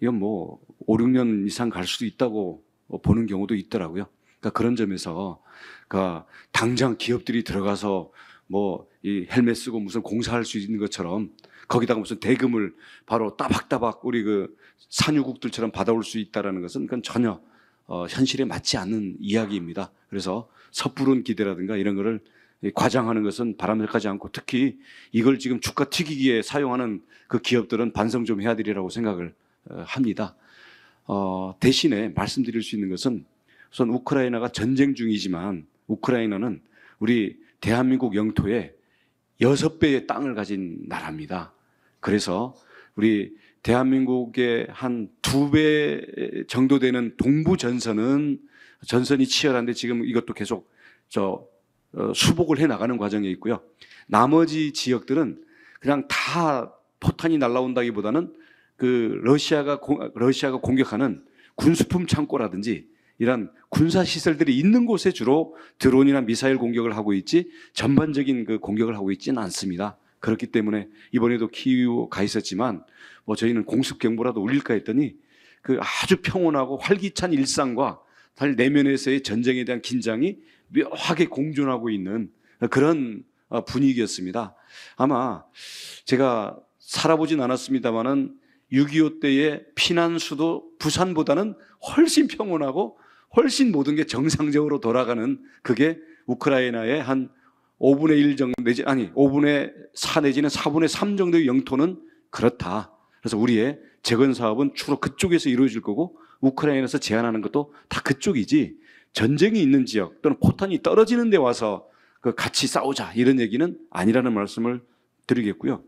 이건 뭐 5, 6년 이상 갈 수도 있다고 어, 보는 경우도 있더라고요. 그러니까 그런 점에서 그러니까 당장 기업들이 들어가서 뭐이 헬멧 쓰고 무슨 공사할 수 있는 것처럼 거기다가 무슨 대금을 바로 따박따박 우리 그 산유국들처럼 받아올 수 있다라는 것은 그건 전혀 어, 현실에 맞지 않는 이야기입니다. 그래서 섣부른 기대라든가 이런 거를 과장하는 것은 바람직하지 않고 특히 이걸 지금 주가 튀기기에 사용하는 그 기업들은 반성 좀 해야 되리라고 생각을 어, 합니다. 어, 대신에 말씀드릴 수 있는 것은 우선 우크라이나가 전쟁 중이지만 우크라이나는 우리 대한민국 영토에 여섯 배의 땅을 가진 나라입니다. 그래서 우리 대한민국의 한 두 배 정도 되는 동부 전선은 전선이 치열한데 지금 이것도 계속 저 어, 수복을 해 나가는 과정에 있고요. 나머지 지역들은 그냥 다 포탄이 날라온다기보다는 그 러시아가 공, 러시아가 공격하는 군수품 창고라든지 이런 군사 시설들이 있는 곳에 주로 드론이나 미사일 공격을 하고 있지 전반적인 그 공격을 하고 있지는 않습니다. 그렇기 때문에 이번에도 키우 가 있었지만 뭐 저희는 공습 경보라도 울릴까 했더니 그 아주 평온하고 활기찬 일상과 달 내면에서의 전쟁에 대한 긴장이 묘하게 공존하고 있는 그런 어, 분위기였습니다. 아마 제가 살아보진 않았습니다만은 6.25 때의 피난수도 부산보다는 훨씬 평온하고 훨씬 모든 게 정상적으로 돌아가는 그게 우크라이나의 한 5분의 1 정도 내지 아니 5분의 4 내지는 4분의 3 정도의 영토는 그렇다. 그래서 우리의 재건 사업은 주로 그쪽에서 이루어질 거고 우크라이나에서 제안하는 것도 다 그쪽이지 전쟁이 있는 지역 또는 포탄이 떨어지는 데 와서 그 같이 싸우자 이런 얘기는 아니라는 말씀을 드리겠고요.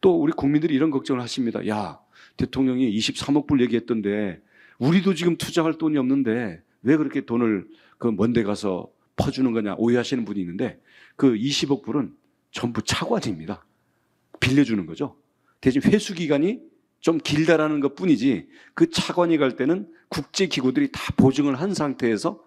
또 우리 국민들이 이런 걱정을 하십니다. 야, 대통령이 23억 불 얘기했던데 우리도 지금 투자할 돈이 없는데 왜 그렇게 돈을 그 먼데 가서 퍼주는 거냐 오해하시는 분이 있는데 그 20억 불은 전부 차관입니다. 빌려주는 거죠. 대신 회수 기간이 좀 길다라는 것 뿐이지 그 차관이 갈 때는 국제기구들이 다 보증을 한 상태에서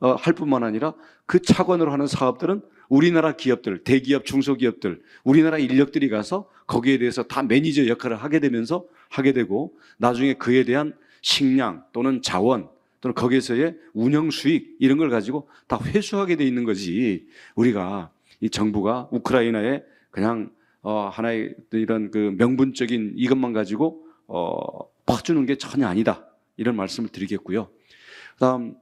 어, 할 뿐만 아니라 그 차관으로 하는 사업들은 우리나라 기업들, 대기업, 중소기업들, 우리나라 인력들이 가서 거기에 대해서 다 매니저 역할을 하게 되면서 하게 되고 나중에 그에 대한 식량 또는 자원 또는 거기에서의 운영 수익 이런 걸 가지고 다 회수하게 돼 있는 거지. 우리가 이 정부가 우크라이나에 그냥 어 하나의 이런 그 명분적인 이것만 가지고 어 파주는 게 전혀 아니다. 이런 말씀을 드리겠고요. 그다음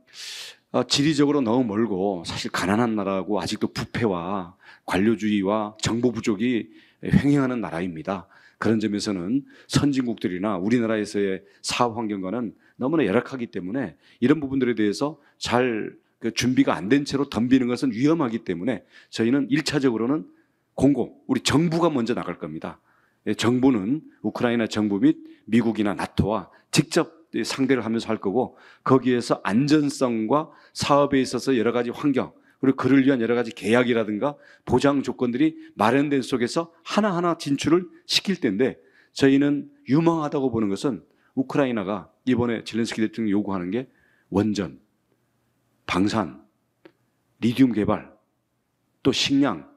어, 지리적으로 너무 멀고 사실 가난한 나라고 아직도 부패와 관료주의와 정보 부족이 횡행하는 나라입니다. 그런 점에서는 선진국들이나 우리나라에서의 사업 환경과는 너무나 열악하기 때문에 이런 부분들에 대해서 잘 그 준비가 안 된 채로 덤비는 것은 위험하기 때문에 저희는 1차적으로는 공공, 우리 정부가 먼저 나갈 겁니다. 예, 정부는 우크라이나 정부 및 미국이나 나토와 직접 상대를 하면서 할 거고 거기에서 안전성과 사업에 있어서 여러 가지 환경 그리고 그를 위한 여러 가지 계약이라든가 보장 조건들이 마련된 속에서 하나하나 진출을 시킬 텐데 저희는 유망하다고 보는 것은 우크라이나가 이번에 젤렌스키 대통령이 요구하는 게 원전, 방산, 리듐 개발, 또 식량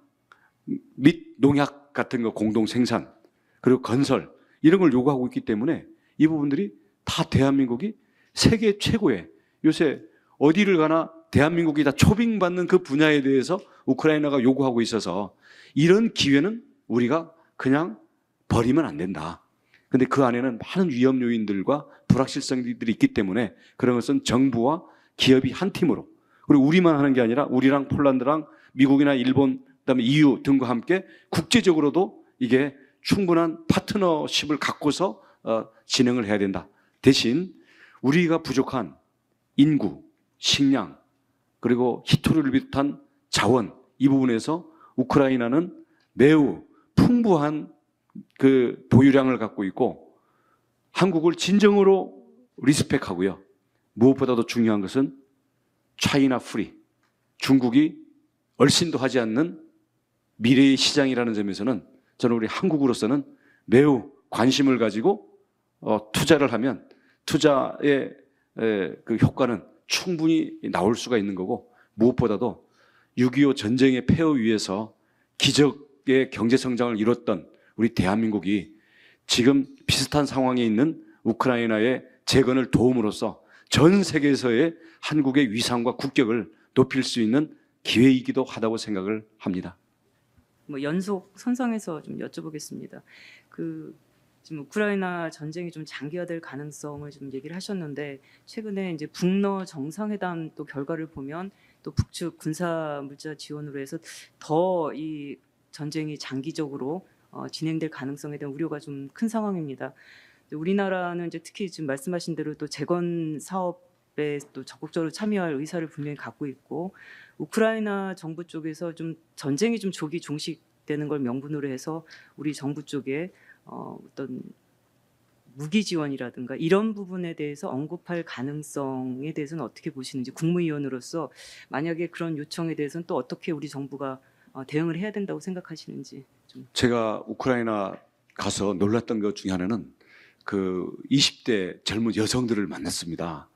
및 농약 같은 거 공동 생산, 그리고 건설 이런 걸 요구하고 있기 때문에 이 부분들이 다 대한민국이 세계 최고의 요새 어디를 가나 대한민국이 다 초빙받는 그 분야에 대해서 우크라이나가 요구하고 있어서 이런 기회는 우리가 그냥 버리면 안 된다. 근데 그 안에는 많은 위험 요인들과 불확실성들이 있기 때문에 그런 것은 정부와 기업이 한 팀으로 그리고 우리만 하는 게 아니라 우리랑 폴란드랑 미국이나 일본 그다음에 EU 등과 함께 국제적으로도 이게 충분한 파트너십을 갖고서 어, 진행을 해야 된다. 대신 우리가 부족한 인구, 식량 그리고 히토를 비롯한 자원 이 부분에서 우크라이나는 매우 풍부한 그 보유량을 갖고 있고 한국을 진정으로 리스펙하고요. 무엇보다도 중요한 것은 차이나 프리. 중국이 얼씬도 하지 않는 미래의 시장이라는 점에서는 저는 우리 한국으로서는 매우 관심을 가지고 어, 투자를 하면 투자의 에, 그 효과는 충분히 나올 수가 있는 거고 무엇보다도 6.25 전쟁의 폐허 위에서 기적의 경제 성장을 이뤘던 우리 대한민국이 지금 비슷한 상황에 있는 우크라이나의 재건을 도움으로써 전 세계에서의 한국의 위상과 국격을 높일 수 있는 기회이기도 하다고 생각을 합니다. 뭐 연속 선상에서 좀 여쭤보겠습니다. 그 지금 우크라이나 전쟁이 좀 장기화될 가능성을 좀 얘기를 하셨는데 최근에 이제 북러 정상회담 또 결과를 보면 또 북측 군사 물자 지원으로 해서 더 이 전쟁이 장기적으로 어, 진행될 가능성에 대한 우려가 좀 큰 상황입니다. 우리나라는 이제 특히 지금 말씀하신 대로 또 재건 사업에 또 적극적으로 참여할 의사를 분명히 갖고 있고 우크라이나 정부 쪽에서 좀 전쟁이 좀 조기 종식되는 걸 명분으로 해서 우리 정부 쪽에 어, 어떤 무기 지원이라든가 이런 부분에 대해서 언급할 가능성에 대해서는 어떻게 보시는지 국무위원으로서 만약에 그런 요청에 대해서는 또 어떻게 우리 정부가 어, 대응을 해야 된다고 생각하시는지 제가 우크라이나 가서 놀랐던 것 중에 하나는 그 20대 젊은 여성들을 만났습니다.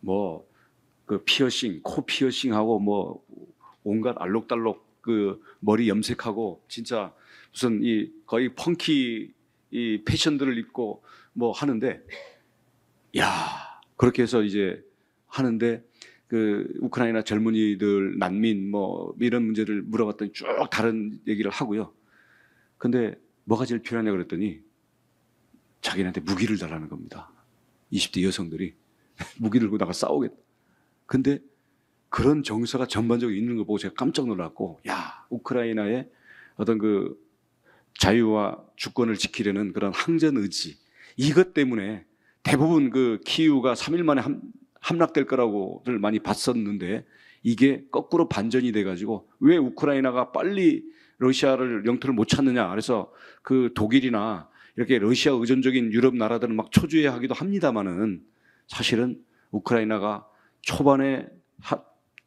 뭐그 피어싱, 코 피어싱하고 뭐 온갖 알록달록 그 머리 염색하고 진짜 무슨 이 거의 펑키 이 패션들을 입고 뭐 하는데 야 그렇게 해서 이제 하는데 그 우크라이나 젊은이들 난민 뭐 이런 문제를 물어봤더니 쭉 다른 얘기를 하고요. 근데 뭐가 제일 필요하냐 그랬더니 자기네한테 무기를 달라는 겁니다. 20대 여성들이 무기 들고 나가 싸우겠다. 근데 그런 정서가 전반적으로 있는 거 보고 제가 깜짝 놀랐고, 야, 우크라이나의 어떤 그 자유와 주권을 지키려는 그런 항전 의지, 이것 때문에 대부분 그 키우가 3일 만에 함, 락될 거라고들 많이 봤었는데, 이게 거꾸로 반전이 돼가지고, 왜 우크라이나가 빨리 러시아를 영토를 못 찾느냐. 그래서 그 독일이나 이렇게 러시아 의존적인 유럽 나라들은 막 초조해하기도 합니다만은 사실은 우크라이나가 초반에 하,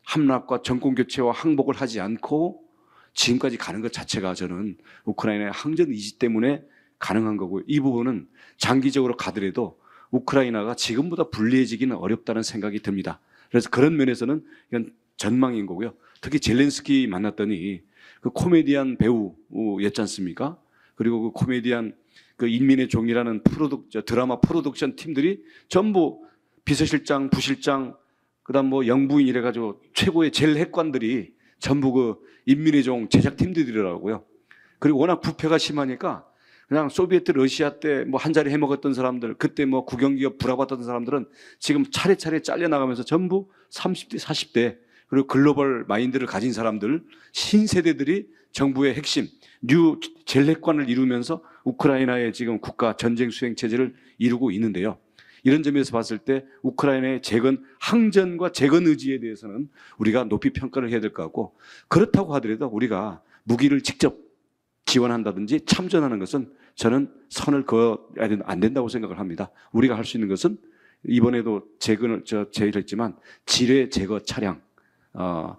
함락과 정권 교체와 항복을 하지 않고 지금까지 가는 것 자체가 저는 우크라이나의 항전 이지 때문에 가능한 거고 요이 부분은 장기적으로 가더라도 우크라이나가 지금보다 불리해지기는 어렵다는 생각이 듭니다. 그래서 그런 면에서는 이건 전망인 거고요. 특히 젤렌스키 만났더니 그코미디언 배우였지 않습니까? 그리고 그코미디언그 인민의 종이라는 프로덕 드라마 프로덕션 팀들이 전부 비서실장, 부실장, 그다음 뭐 영부인 이래 가지고 최고의 젤 핵관들이 전부 그 인민의 종 제작 팀들이더라고요. 그리고 워낙 부패가 심하니까 그냥 소비에트 러시아 때 뭐 한 자리 해 먹었던 사람들, 그때 뭐 국영기업 불화받던 사람들은 지금 차례차례 잘려 나가면서 전부 30대, 40대 그리고 글로벌 마인드를 가진 사람들, 신세대들이 정부의 핵심, 뉴 젤렉관을 이루면서 우크라이나의 지금 국가 전쟁 수행 체제를 이루고 있는데요. 이런 점에서 봤을 때 우크라이나의 재건 항전과 재건 의지에 대해서는 우리가 높이 평가를 해야 될 것 같고 그렇다고 하더라도 우리가 무기를 직접 지원한다든지 참전하는 것은 저는 선을 그어야 안 된다고 생각을 합니다. 우리가 할 수 있는 것은 이번에도 재건을 저 제의했지만 를 지뢰 제거 차량 어,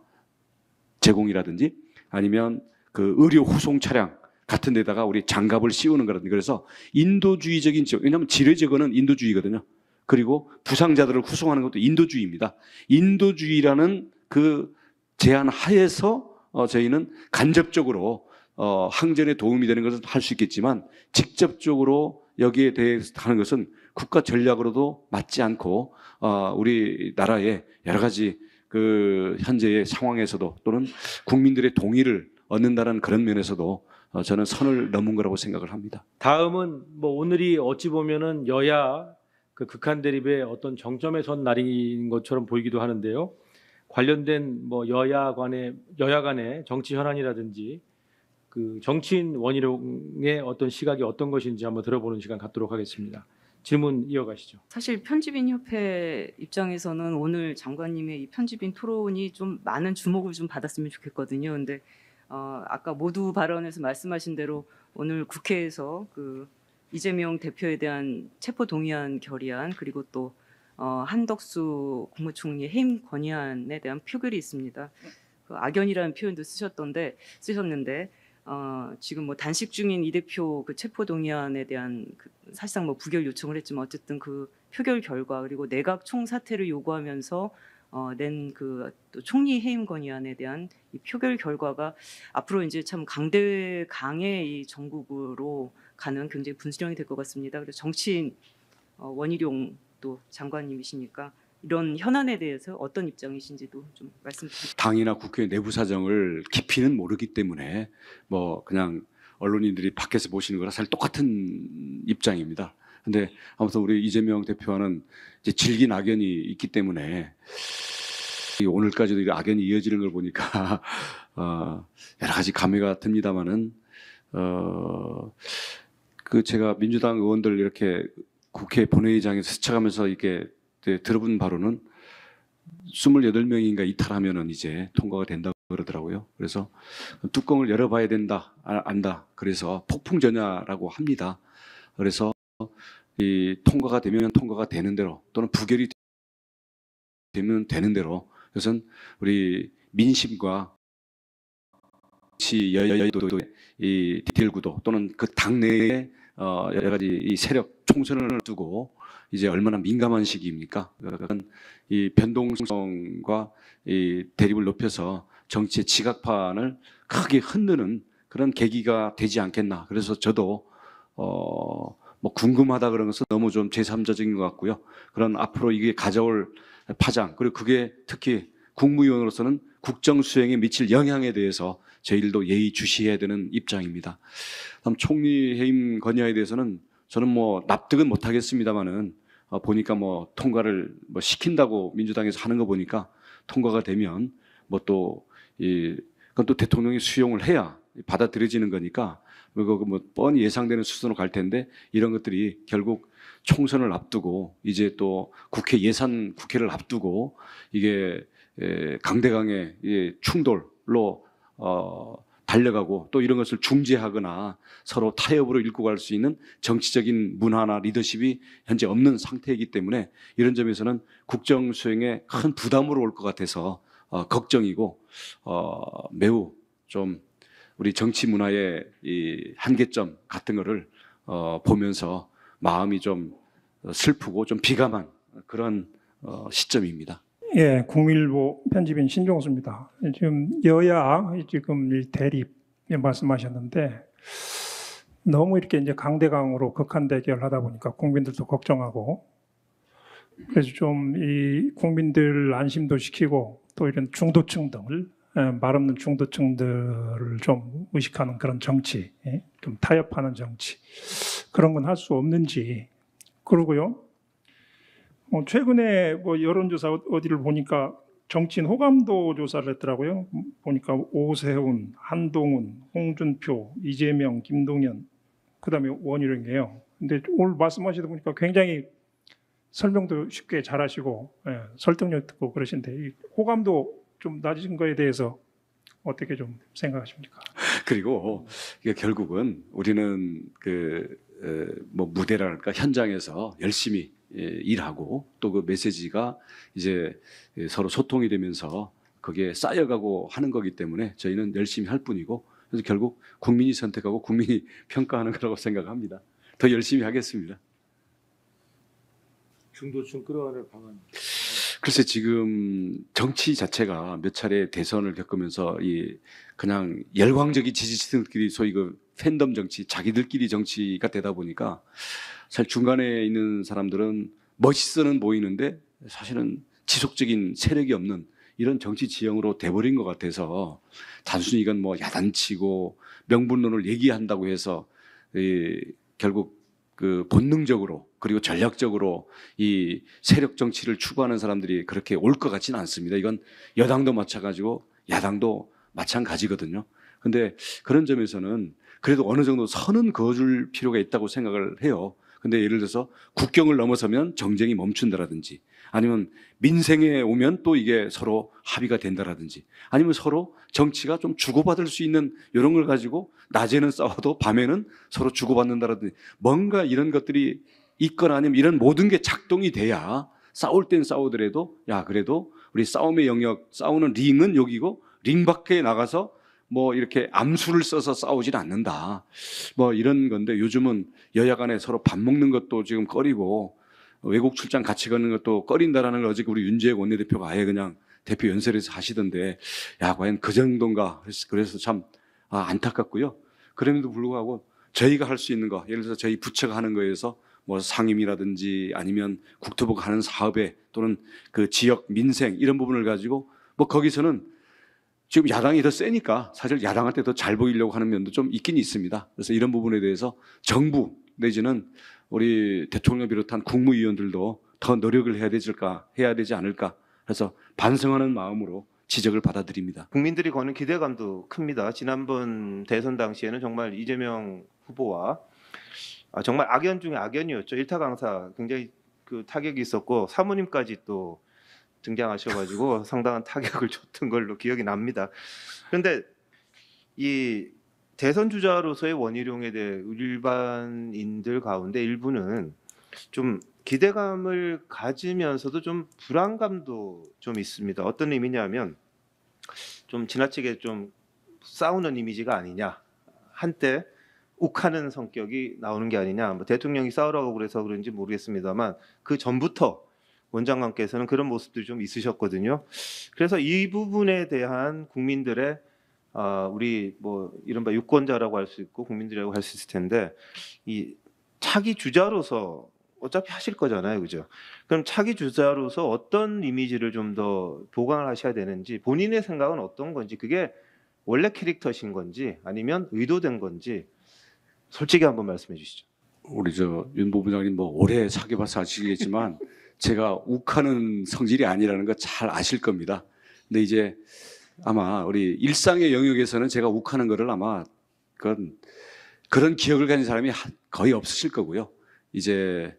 제공이라든지 아니면 그 의료 후송 차량 같은 데다가 우리 장갑을 씌우는 거라든지 그래서 인도주의적인 지역 왜냐하면 지뢰 제거는 인도주의거든요. 그리고 부상자들을 후송하는 것도 인도주의입니다. 인도주의라는 그제안 하에서 어, 저희는 간접적으로 어, 항전에 도움이 되는 것은 할수 있겠지만 직접적으로 여기에 대해서 하는 것은 국가 전략으로도 맞지 않고 어, 우리 나라의 여러 가지 그 현재의 상황에서도 또는 국민들의 동의를 얻는다는 그런 면에서도 어, 저는 선을 넘은 거라고 생각을 합니다. 다음은 뭐 오늘이 어찌 보면은 여야 그 극한 대립의 어떤 정점에 선 날인 것처럼 보이기도 하는데요. 관련된 뭐 여야 간의 여야 간의 정치 현안이라든지 그 정치인 원희룡의 어떤 시각이 어떤 것인지 한번 들어보는 시간 갖도록 하겠습니다. 질문 이어가시죠. 사실 편집인 협회 입장에서는 오늘 장관님의 이 편집인 토론이 좀 많은 주목을 좀 받았으면 좋겠거든요. 근데 어, 아까 모두 발언에서 말씀하신 대로 오늘 국회에서 그 이재명 대표에 대한 체포 동의안 결의안 그리고 또 어, 한덕수 국무총리 해임 건의안에 대한 표결이 있습니다. 그 악연이라는 표현도 쓰셨던데 쓰셨는데 어, 지금 뭐 단식 중인 이 대표 그 체포 동의안에 대한 그 사실상 뭐 부결 요청을 했지만 어쨌든 그 표결 결과 그리고 내각 총사퇴를 요구하면서 어, 낸그 또 총리 해임 건의안에 대한 이 표결 결과가 앞으로 이제 참 강대 강의 이 전국으로 가는 굉장히 분수령이 될 것 같습니다. 그래서 정치인 어, 원희룡 또 장관님이시니까 이런 현안에 대해서 어떤 입장이신지도 좀 말씀 부탁드 당이나 국회 내부 사정을 깊이는 모르기 때문에 뭐 그냥 언론인들이 밖에서 보시는 거랑 사실 똑같은 입장입니다. 근데 아무튼 우리 이재명 대표와는 이제 질긴 악연이 있기 때문에 오늘까지도 악연이 이어지는 걸 보니까 어, 여러 가지 감회가 듭니다만은 어, 그 제가 민주당 의원들 이렇게 국회 본회의장에서 스쳐가면서 이렇게 그때 들어본 바로는 28명인가 이탈하면은 이제 통과가 된다 그러더라고요. 그래서 뚜껑을 열어봐야 된다, 안다. 그래서 폭풍전야라고 합니다. 그래서 이 통과가 되면 통과가 되는 대로 또는 부결이 되면 되는 대로 그것은 우리 민심과 시여의도이 디테일 구도 또는 그 당내의 어, 여러 가지 이 세력 총선을 두고 이제 얼마나 민감한 시기입니까? 그러니까 이 변동성과 이 대립을 높여서 정치의 지각판을 크게 흔드는 그런 계기가 되지 않겠나. 그래서 저도 어, 뭐 궁금하다 그런 것은 너무 좀 제3자적인 것 같고요. 그런 앞으로 이게 가져올 파장 그리고 그게 특히 국무위원으로서는 국정 수행에 미칠 영향에 대해서 저희들도 예의 주시해야 되는 입장입니다. 다음 총리 해임 건의에 대해서는 저는 뭐 납득은 못 하겠습니다만은 어, 보니까 뭐 통과를 뭐 시킨다고 민주당에서 하는 거 보니까 통과가 되면 뭐 또 이 그건 또 대통령이 수용을 해야 받아들여지는 거니까 뭐 그거 뭐 뻔히 예상되는 수순으로 갈 텐데 이런 것들이 결국 총선을 앞두고 이제 또 국회 예산 국회를 앞두고 이게 강대강의 충돌로 어 달려가고 또 이런 것을 중재하거나 서로 타협으로 읽고 갈 수 있는 정치적인 문화나 리더십이 현재 없는 상태이기 때문에 이런 점에서는 국정 수행에 큰 부담으로 올 것 같아서 어, 걱정이고 어, 매우 좀 우리 정치 문화의 이 한계점 같은 거를 어, 보면서 마음이 좀 슬프고 좀 비감한 그런 어, 시점입니다. 예, 국민일보 편집인 신종수입니다. 지금 여야 지금 대립 예, 말씀하셨는데 너무 이렇게 이제 강대강으로 극한 대결하다 보니까 국민들도 걱정하고 그래서 좀 이 국민들 안심도 시키고 또 이런 중도층 등을 예, 말없는 중도층들을 좀 의식하는 그런 정치, 예, 좀 타협하는 정치 그런 건 할 수 없는지 그러고요. 어, 최근에 뭐 여론조사 어, 어디를 보니까 정치인 호감도 조사를 했더라고요. 보니까 오세훈, 한동훈, 홍준표, 이재명, 김동연, 그다음에 원희룡이에요. 근데 오늘 말씀하시다 보니까 굉장히 설명도 쉽게 잘하시고 예, 설득력 있고 그러신데 호감도 좀 낮으신 거에 대해서 어떻게 좀 생각하십니까? 그리고 이게 결국은 우리는 그 뭐 무대랄까 현장에서 열심히 예, 일하고 또 그 메시지가 이제 서로 소통이 되면서 그게 쌓여가고 하는 거기 때문에 저희는 열심히 할 뿐이고 그래서 결국 국민이 선택하고 국민이 평가하는 거라고 생각합니다. 더 열심히 하겠습니다. 중도층 끌어안을 방안. 글쎄 지금 정치 자체가 몇 차례 대선을 겪으면서 이 그냥 열광적인 지지층끼리 소위 그 팬덤 정치, 자기들끼리 정치가 되다 보니까 사실 중간에 있는 사람들은 멋있어는 보이는데 사실은 지속적인 세력이 없는 이런 정치 지형으로 돼버린 것 같아서 단순히 이건 뭐 야단치고 명분론을 얘기한다고 해서 이 결국 그 본능적으로 그리고 전략적으로 이 세력 정치를 추구하는 사람들이 그렇게 올 것 같지는 않습니다. 이건 여당도 마찬가지고 야당도 마찬가지거든요. 근데 그런 점에서는 그래도 어느 정도 선은 그어줄 필요가 있다고 생각을 해요. 근데 예를 들어서 국경을 넘어서면 정쟁이 멈춘다라든지 아니면 민생에 오면 또 이게 서로 합의가 된다라든지 아니면 서로 정치가 좀 주고받을 수 있는 이런 걸 가지고 낮에는 싸워도 밤에는 서로 주고받는다라든지 뭔가 이런 것들이 있거나 아니면 이런 모든 게 작동이 돼야 싸울 땐 싸우더라도 야 그래도 우리 싸움의 영역 싸우는 링은 여기고 링 밖에 나가서 뭐 이렇게 암수를 써서 싸우질 않는다. 뭐 이런 건데 요즘은 여야 간에 서로 밥 먹는 것도 지금 꺼리고 외국 출장 같이 가는 것도 꺼린다라는 걸 어제 우리 윤재혁 원내대표가 아예 그냥 대표 연설에서 하시던데 야 과연 그 정도인가 그래서 참 아, 안타깝고요. 그럼에도 불구하고 저희가 할 수 있는 거 예를 들어서 저희 부처가 하는 거에서 뭐 상임이라든지 아니면 국토부가 하는 사업에 또는 그 지역 민생 이런 부분을 가지고 뭐 거기서는 지금 야당이 더 세니까 사실 야당한테 더 잘 보이려고 하는 면도 좀 있긴 있습니다. 그래서 이런 부분에 대해서 정부 내지는 우리 대통령 비롯한 국무위원들도 더 노력을 해야 될까 해야 되지 않을까 해서 반성하는 마음으로 지적을 받아들입니다. 국민들이 거는 기대감도 큽니다. 지난번 대선 당시에는 정말 이재명 후보와 아, 정말 악연 중에 악연이었죠. 일타 강사 굉장히 그 타격이 있었고 사모님까지 또 등장하셔가지고 상당한 타격을 줬던 걸로 기억이 납니다. 그런데 이 대선 주자로서의 원희룡에 대해 일반인들 가운데 일부는 좀 기대감을 가지면서도 좀 불안감도 좀 있습니다. 어떤 의미냐면 좀 지나치게 좀 싸우는 이미지가 아니냐. 한때 욱하는 성격이 나오는 게 아니냐. 뭐 대통령이 싸우라고 그래서 그런지 모르겠습니다만 그 전부터 원장관께서는 그런 모습들이 좀 있으셨거든요. 그래서 이 부분에 대한 국민들의 아, 우리 뭐 이른바 유권자라고 할 수 있고 국민들이라고 할 수 있을 텐데 이 차기 주자로서 어차피 하실 거잖아요, 그죠? 그럼 차기 주자로서 어떤 이미지를 좀 더 보강을 하셔야 되는지 본인의 생각은 어떤 건지 그게 원래 캐릭터신 건지 아니면 의도된 건지 솔직히 한번 말씀해 주시죠. 우리 저윤부부장님뭐 오래 사귀어봐서 아시겠지만 제가 욱하는 성질이 아니라는 거 잘 아실 겁니다. 근데 이제 아마 우리 일상의 영역에서는 제가 욱하는 거를 아마 그건 그런 기억을 가진 사람이 거의 없으실 거고요. 이제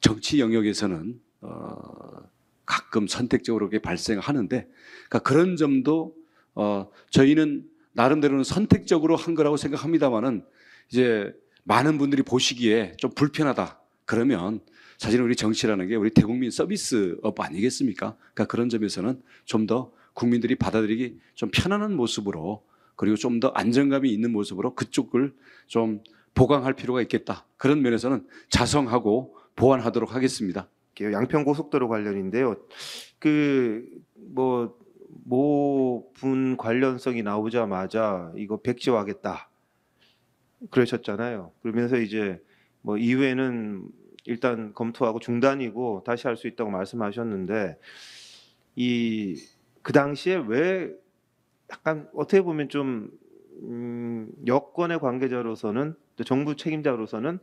정치 영역에서는 어 가끔 선택적으로 게 발생하는데 그러니까 그런 점도 어 저희는 나름대로는 선택적으로 한 거라고 생각합니다만은 이제 많은 분들이 보시기에 좀 불편하다 그러면 사실은 우리 정치라는 게 우리 대국민 서비스업 아니겠습니까? 그러니까 그런 점에서는 좀 더 국민들이 받아들이기 좀 편안한 모습으로 그리고 좀 더 안정감이 있는 모습으로 그쪽을 좀 보강할 필요가 있겠다. 그런 면에서는 자성하고 보완하도록 하겠습니다. 양평 고속도로 관련인데요. 그 뭐 모분 관련성이 나오자마자 이거 백지화하겠다 그러셨잖아요. 그러면서 이제 뭐 이후에는 일단 검토하고 중단이고 다시 할 수 있다고 말씀하셨는데 이 그 당시에 왜 약간 어떻게 보면 좀 음, 여권의 관계자로서는 또 정부 책임자로서는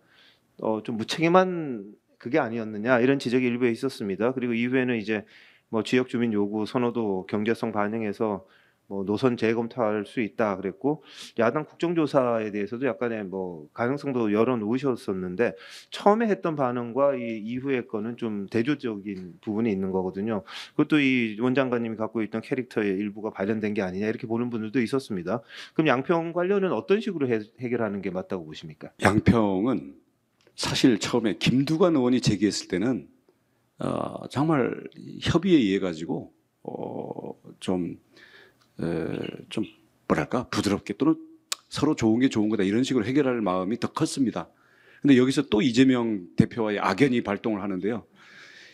어, 좀 무책임한 그게 아니었느냐 이런 지적이 일부에 있었습니다. 그리고 이후에는 이제 뭐 지역 주민 요구 선호도 경제성 반영해서 뭐 노선 재검토할 수 있다 그랬고 야당 국정조사에 대해서도 약간의 뭐 가능성도 열어놓으셨었는데 처음에 했던 반응과 이 이후의 거는 좀 대조적인 부분이 있는 거거든요. 그것도 이 원장관님이 갖고 있던 캐릭터의 일부가 발현된 게 아니냐 이렇게 보는 분들도 있었습니다. 그럼 양평 관련은 어떤 식으로 해, 해결하는 게 맞다고 보십니까? 양평은 사실 처음에 김두관 의원이 제기했을 때는 어, 정말 협의에 의해 가지고 어, 좀좀 뭐랄까 부드럽게 또는 서로 좋은 게 좋은 거다 이런 식으로 해결할 마음이 더 컸습니다. 근데 여기서 또 이재명 대표와의 악연이 발동을 하는데요.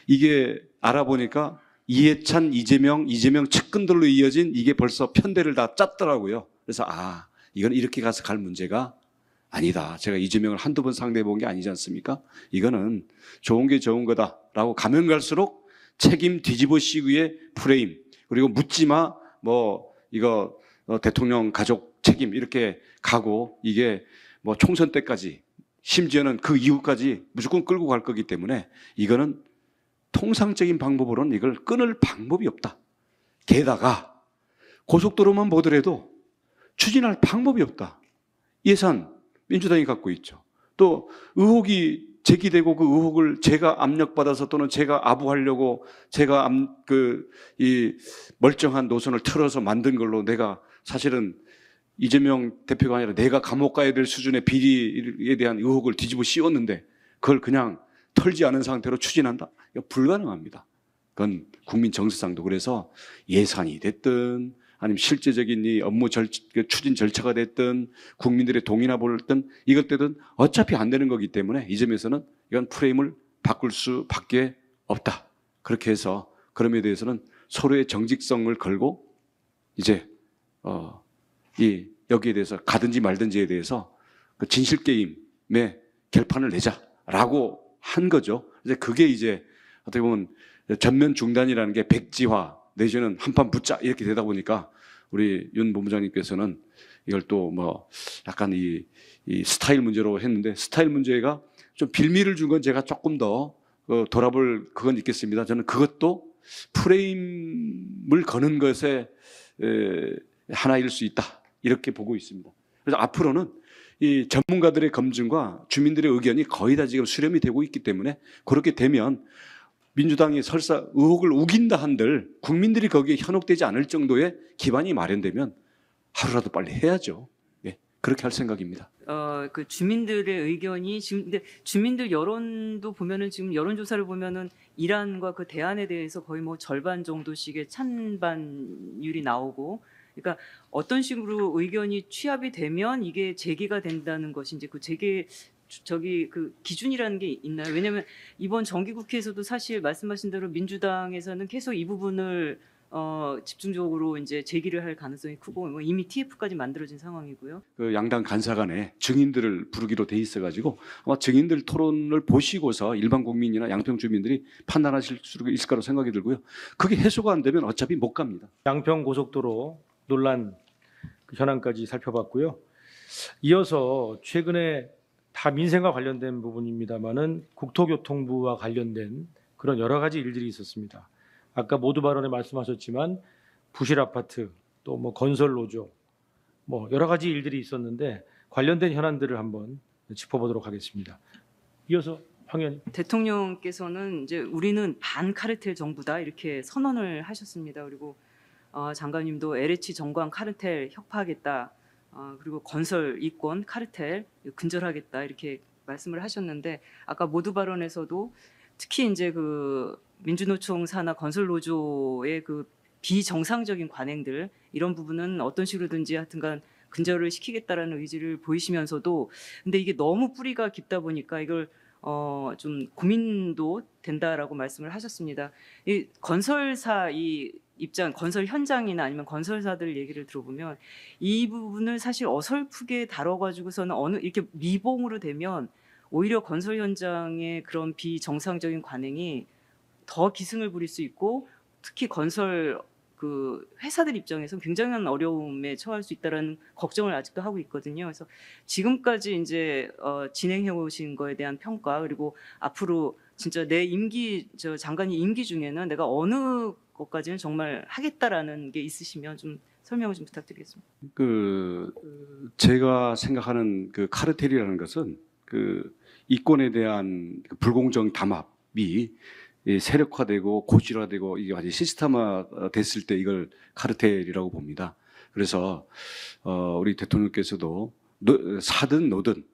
이게 알아보니까 이해찬, 이재명, 이재명 측근들로 이어진 이게 벌써 편대를 다 짰더라고요. 그래서 아, 이건 이렇게 가서 갈 문제가 아니다. 제가 이재명을 한두 번 상대해 본 게 아니지 않습니까? 이거는 좋은 게 좋은 거다라고 가면 갈수록 책임 뒤집어 씌기의 프레임, 그리고 묻지마 뭐 이거 어, 대통령 가족 책임 이렇게 가고 이게 뭐 총선 때까지 심지어는 그 이후까지 무조건 끌고 갈 거기 때문에 이거는 통상적인 방법으로는 이걸 끊을 방법이 없다. 게다가 고속도로만 보더라도 추진할 방법이 없다. 예산 민주당이 갖고 있죠. 또 의혹이 제기되고 그 의혹을 제가 압력받아서 또는 제가 아부하려고 제가 그 이 멀쩡한 노선을 틀어서 만든 걸로 내가 사실은 이재명 대표가 아니라 내가 감옥 가야 될 수준의 비리에 대한 의혹을 뒤집어 씌웠는데 그걸 그냥 털지 않은 상태로 추진한다? 이거 불가능합니다. 그건 국민 정서상도 그래서 예산이 됐든 아니면 실제적인 이 업무 절, 그 추진 절차가 됐든 국민들의 동의나 볼든 이것 되든 어차피 안 되는 거기 때문에 이 점에서는 이건 프레임을 바꿀 수밖에 없다. 그렇게 해서 그럼에 대해서는 서로의 정직성을 걸고 이제 어, 이 여기에 대해서 가든지 말든지에 대해서 그 진실 게임의 결판을 내자라고 한 거죠. 이제 그게 이제 어떻게 보면 전면 중단이라는 게 백지화 내지는 한판 붙자 이렇게 되다 보니까 우리 윤 본부장님께서는 이걸 또 뭐 약간 이, 이 스타일 문제로 했는데 스타일 문제가 좀 빌미를 준 건 제가 조금 더 어, 돌아볼 그건 있겠습니다. 저는 그것도 프레임을 거는 것에 에, 하나일 수 있다 이렇게 보고 있습니다. 그래서 앞으로는 이 전문가들의 검증과 주민들의 의견이 거의 다 지금 수렴이 되고 있기 때문에 그렇게 되면 민주당이 설사 의혹을 우긴다 한들 국민들이 거기에 현혹되지 않을 정도의 기반이 마련되면 하루라도 빨리 해야죠. 예, 그렇게 할 생각입니다. 어, 그 주민들의 의견이 지금 근데 주민들 여론도 보면은 지금 여론 조사를 보면은 이란과 그 대안에 대해서 거의 뭐 절반 정도씩의 찬반율이 나오고 그러니까 어떤 식으로 의견이 취합이 되면 이게 재개가 된다는 것인지 그 재개 저기 그 기준이라는 게 있나요? 왜냐하면 이번 정기국회에서도 사실 말씀하신 대로 민주당에서는 계속 이 부분을 어, 집중적으로 이제 제기를 할 가능성이 크고 뭐 이미 TF까지 만들어진 상황이고요. 그 양당 간사간에 증인들을 부르기로 돼 있어가지고 아마 증인들 토론을 보시고서 일반 국민이나 양평 주민들이 판단하실 수 있을 거라고 생각이 들고요. 그게 해소가 안 되면 어차피 못 갑니다. 양평 고속도로 논란 현황까지 살펴봤고요. 이어서 최근에 다 민생과 관련된 부분입니다만은 국토교통부와 관련된 그런 여러 가지 일들이 있었습니다. 아까 모두 발언에 말씀하셨지만 부실 아파트 또 뭐 건설 노조 뭐 여러 가지 일들이 있었는데 관련된 현안들을 한번 짚어보도록 하겠습니다. 이어서 황현 대통령께서는 이제 우리는 반카르텔 정부다 이렇게 선언을 하셨습니다. 그리고 어, 장관님도 LH 정관 카르텔 협파하겠다 어, 그리고 건설 이권 카르텔 근절하겠다 이렇게 말씀을 하셨는데 아까 모두 발언에서도 특히 이제 그 민주노총 산하 건설 노조의 그 비정상적인 관행들 이런 부분은 어떤 식으로든지 하여튼간 근절을 시키겠다라는 의지를 보이시면서도 근데 이게 너무 뿌리가 깊다 보니까 이걸 어 좀 고민도 된다라고 말씀을 하셨습니다. 이 건설사 이 입장, 건설 현장이나 아니면 건설사들 얘기를 들어보면 이 부분을 사실 어설프게 다뤄가지고서는 어느 이렇게 미봉으로 되면 오히려 건설 현장의 그런 비정상적인 관행이 더 기승을 부릴 수 있고 특히 건설 그 회사들 입장에서 굉장한 어려움에 처할 수 있다라는 걱정을 아직도 하고 있거든요. 그래서 지금까지 이제 어, 진행해 오신 거에 대한 평가 그리고 앞으로 진짜 내 임기 저 장관이 임기 중에는 내가 어느 것까지는 정말 하겠다라는 게 있으시면 좀 설명을 좀 부탁드리겠습니다. 그 제가 생각하는 그 카르텔이라는 것은 그 이권에 대한 그 불공정 담합이 세력화되고 고질화되고 이게 아주 시스템화 됐을 때 이걸 카르텔이라고 봅니다. 그래서 어 우리 대통령께서도 사든 노든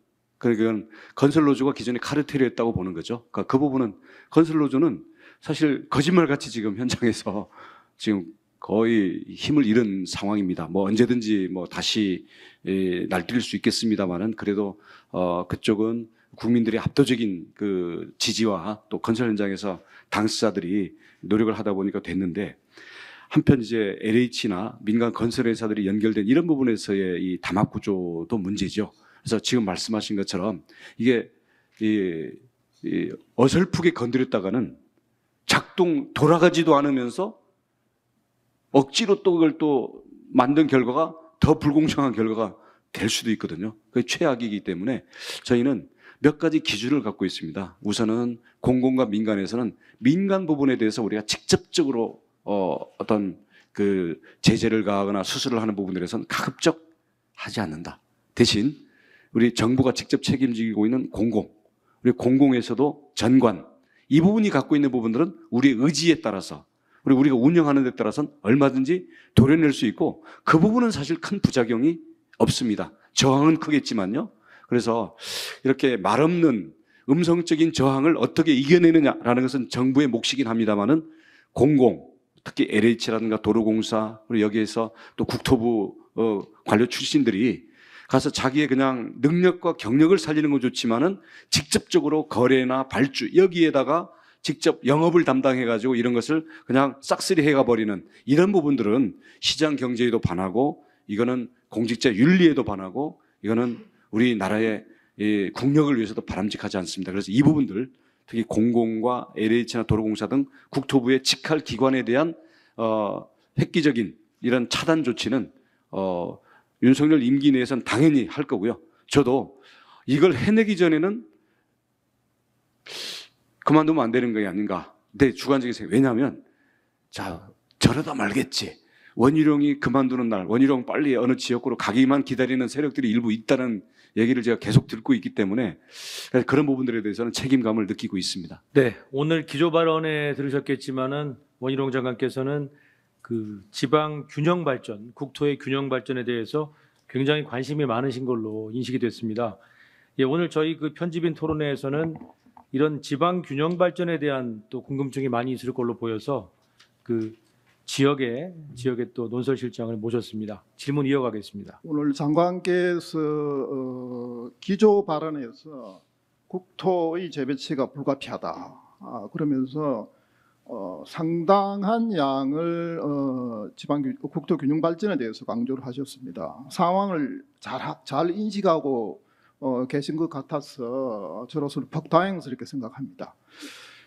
그러니까 건설로조가 기존에 카르텔이었다고 보는 거죠. 그러니까 그 부분은 건설로조는 사실 거짓말같이 지금 현장에서 지금 거의 힘을 잃은 상황입니다. 뭐 언제든지 뭐 다시 예, 날뛸 수 있겠습니다만은 그래도 어 그쪽은 국민들의 압도적인 그 지지와 또 건설 현장에서 당사자들이 노력을 하다 보니까 됐는데 한편 이제 LH나 민간 건설 회사들이 연결된 이런 부분에서의 이 담합 구조도 문제죠. 그래서 지금 말씀하신 것처럼 이게 이, 이 어설프게 건드렸다가는 작동 돌아가지도 않으면서 억지로 또 그걸 또 만든 결과가 더 불공정한 결과가 될 수도 있거든요. 그게 최악이기 때문에 저희는 몇 가지 기준을 갖고 있습니다. 우선은 공공과 민간에서는 민간 부분에 대해서 우리가 직접적으로 어, 어떤 그 제재를 가하거나 수술을 하는 부분들에선 가급적 하지 않는다. 대신 우리 정부가 직접 책임지고 있는 공공, 우리 공공에서도 전관, 이 부분이 갖고 있는 부분들은 우리의 의지에 따라서 우리 우리가 운영하는 데 따라서는 얼마든지 도려낼 수 있고 그 부분은 사실 큰 부작용이 없습니다. 저항은 크겠지만요. 그래서 이렇게 말 없는 음성적인 저항을 어떻게 이겨내느냐라는 것은 정부의 몫이긴 합니다만은 공공, 특히 LH라든가 도로공사, 그리고 여기에서 또 국토부 어, 관료 출신들이 가서 자기의 그냥 능력과 경력을 살리는 건 좋지만은 직접적으로 거래나 발주 여기에다가 직접 영업을 담당해가지고 이런 것을 그냥 싹쓸이 해가 버리는 이런 부분들은 시장 경제에도 반하고 이거는 공직자 윤리에도 반하고 이거는 우리나라의 이 국력을 위해서도 바람직하지 않습니다. 그래서 이 부분들 특히 공공과 LH나 도로공사 등 국토부의 직할 기관에 대한 어, 획기적인 이런 차단 조치는 어, 윤석열 임기 내에선 당연히 할 거고요. 저도 이걸 해내기 전에는 그만두면 안 되는 게 아닌가. 내 주관적인 생각. 왜냐하면 자 저러다 말겠지. 원희룡이 그만두는 날, 원희룡 빨리 어느 지역구로 가기만 기다리는 세력들이 일부 있다는 얘기를 제가 계속 듣고 있기 때문에 그런 부분들에 대해서는 책임감을 느끼고 있습니다. 네, 오늘 기조 발언에 들으셨겠지만은 원희룡 장관께서는 그 지방 균형 발전, 국토의 균형 발전에 대해서 굉장히 관심이 많으신 걸로 인식이 됐습니다. 예, 오늘 저희 그 편집인 토론회에서는 이런 지방 균형 발전에 대한 또 궁금증이 많이 있을 걸로 보여서 그 지역에 지역의 또 논설실장을 모셨습니다. 질문 이어가겠습니다. 오늘 장관께서 어, 기조 발언에서 국토의 재배치가 불가피하다 아, 그러면서 어, 상당한 양을 어, 지방 국토 균형 발전에 대해서 강조를 하셨습니다. 상황을 잘, 잘 인식하고 어, 계신 것 같아서 저로서는 벅다행스럽게 생각합니다.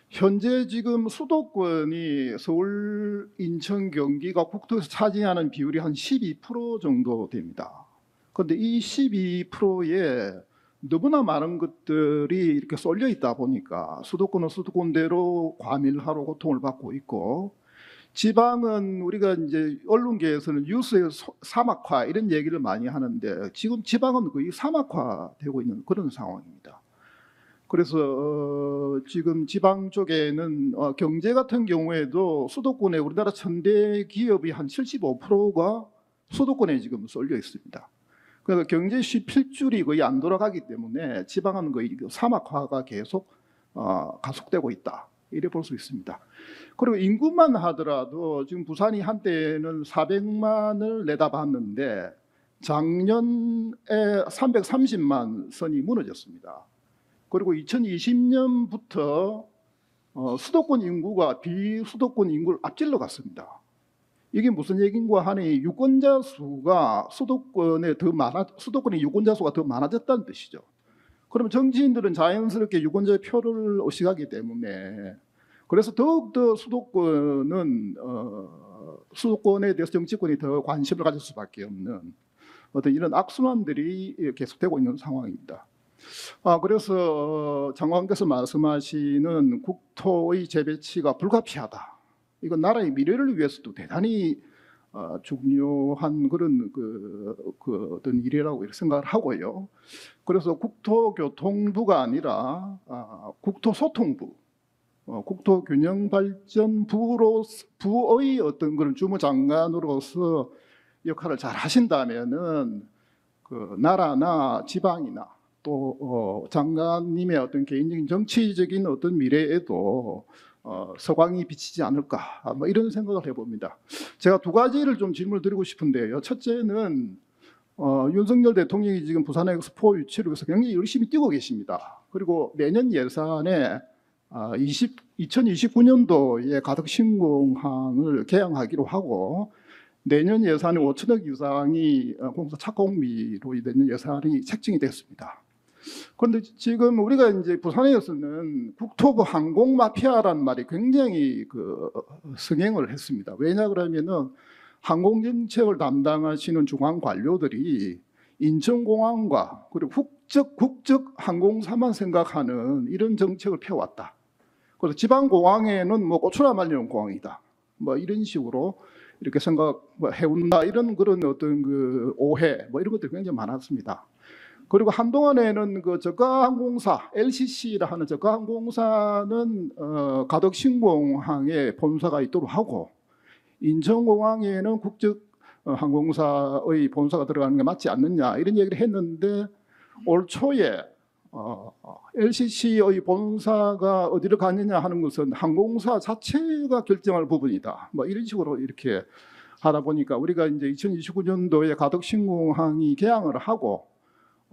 현재 지금 수도권이 서울, 인천, 경기가 국토에서 차지하는 비율이 한 12% 정도 됩니다. 그런데 이 12%에 너무나 많은 것들이 이렇게 쏠려 있다 보니까 수도권은 수도권대로 과밀화로 고통을 받고 있고 지방은 우리가 이제 언론계에서는 뉴스에 사막화 이런 얘기를 많이 하는데 지금 지방은 거의 사막화 되고 있는 그런 상황입니다. 그래서 어 지금 지방 쪽에는 어 경제 같은 경우에도 수도권에 우리나라 천대 기업이 한 75%가 수도권에 지금 쏠려 있습니다. 그래서 경제시 필줄이 거의 안 돌아가기 때문에 지방은 거의 사막화가 계속 어, 가속되고 있다. 이래 볼 수 있습니다. 그리고 인구만 하더라도 지금 부산이 한때는 400만을 내다봤는데 작년에 330만 선이 무너졌습니다. 그리고 2020년부터 어, 수도권 인구가 비수도권 인구를 앞질러 갔습니다. 이게 무슨 얘긴가 하니 유권자 수가 수도권에 더 많아 수도권의 유권자 수가 더 많아졌다는 뜻이죠. 그러면 정치인들은 자연스럽게 유권자의 표를 의식하기 때문에 그래서 더욱더 수도권은 어, 수도권에 대해서 정치권이 더 관심을 가질 수밖에 없는 어떤 이런 악순환들이 계속되고 있는 상황입니다. 아 그래서 어, 장관께서 말씀하시는 국토의 재배치가 불가피하다. 이건 나라의 미래를 위해서도 대단히 어, 중요한 그런 그, 그 어떤 일이라고 생각을 하고요. 그래서 국토교통부가 아니라 아, 국토소통부, 어, 국토균형발전부로 부의 어떤 그런 주무장관으로서 역할을 잘 하신다면은 그 나라나 지방이나 또 어, 장관님의 어떤 개인적인 정치적인 어떤 미래에도 어, 서광이 비치지 않을까 아, 뭐 이런 생각을 해봅니다. 제가 두 가지를 좀 질문을 드리고 싶은데요. 첫째는 어, 윤석열 대통령이 지금 부산 엑스포 그 유치를 위해서 굉장히 열심히 뛰고 계십니다. 그리고 내년 예산에 어, 20, 2029년도에 가덕 신공항을 개항하기로 하고 내년 예산에 5천억 이상이 어, 공사 착공비로 되는 예산이 책정이 됐습니다. 그런데 지금 우리가 이제 부산에서는 국토부 항공 마피아라는 말이 굉장히 그성행을 했습니다. 왜냐 그러면은 항공 정책을 담당하시는 중앙 관료들이 인천공항과 그리고 국적 국적 항공사만 생각하는 이런 정책을 펴왔다. 그래서 지방 공항에는 뭐 고추라 말리는 공항이다. 뭐 이런 식으로 이렇게 생각 뭐 해온다 이런 그런 어떤 그 오해 뭐 이런 것들이 굉장히 많았습니다. 그리고 한동안에는 그 저가항공사 LCC라 하는 저가항공사는 어, 가덕신공항에 본사가 있도록 하고 인천공항에는 국적 항공사의 본사가 들어가는 게 맞지 않느냐 이런 얘기를 했는데 올 초에 어, LCC의 본사가 어디로 가느냐 하는 것은 항공사 자체가 결정할 부분이다. 뭐 이런 식으로 이렇게 하다 보니까 우리가 이제 2029년도에 가덕신공항이 개항을 하고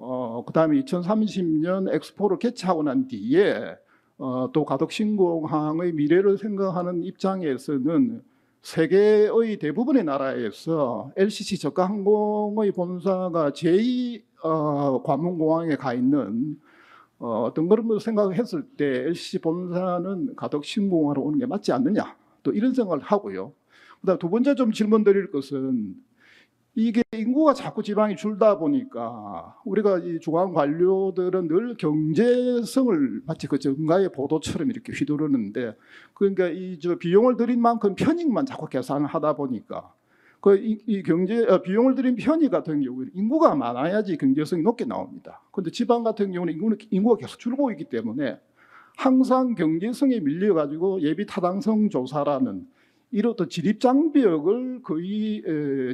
어, 그 다음에 2030년 엑스포를 개최하고 난 뒤에 어, 또 가덕신공항의 미래를 생각하는 입장에서는 세계의 대부분의 나라에서 LCC 저가항공의 본사가 제2 어, 관문공항에 가 있는 어, 어떤 그런 걸 생각했을 때 LCC 본사는 가덕신공항으로 오는 게 맞지 않느냐 또 이런 생각을 하고요. 그다음 두 번째 좀 질문 드릴 것은 이게 인구가 자꾸 지방이 줄다 보니까 우리가 이 중앙 관료들은 늘 경제성을 마치 그 정가의 보도처럼 이렇게 휘두르는데 그러니까 이 저 비용을 들인 만큼 편익만 자꾸 계산하다 보니까 그이 이 경제 어, 비용을 들인 편익 같은 경우는 인구가 많아야지 경제성이 높게 나옵니다. 그런데 지방 같은 경우는 인구는 인구가 계속 줄고 있기 때문에 항상 경제성에 밀려 가지고 예비 타당성 조사라는 이로부터 진입장벽을 거의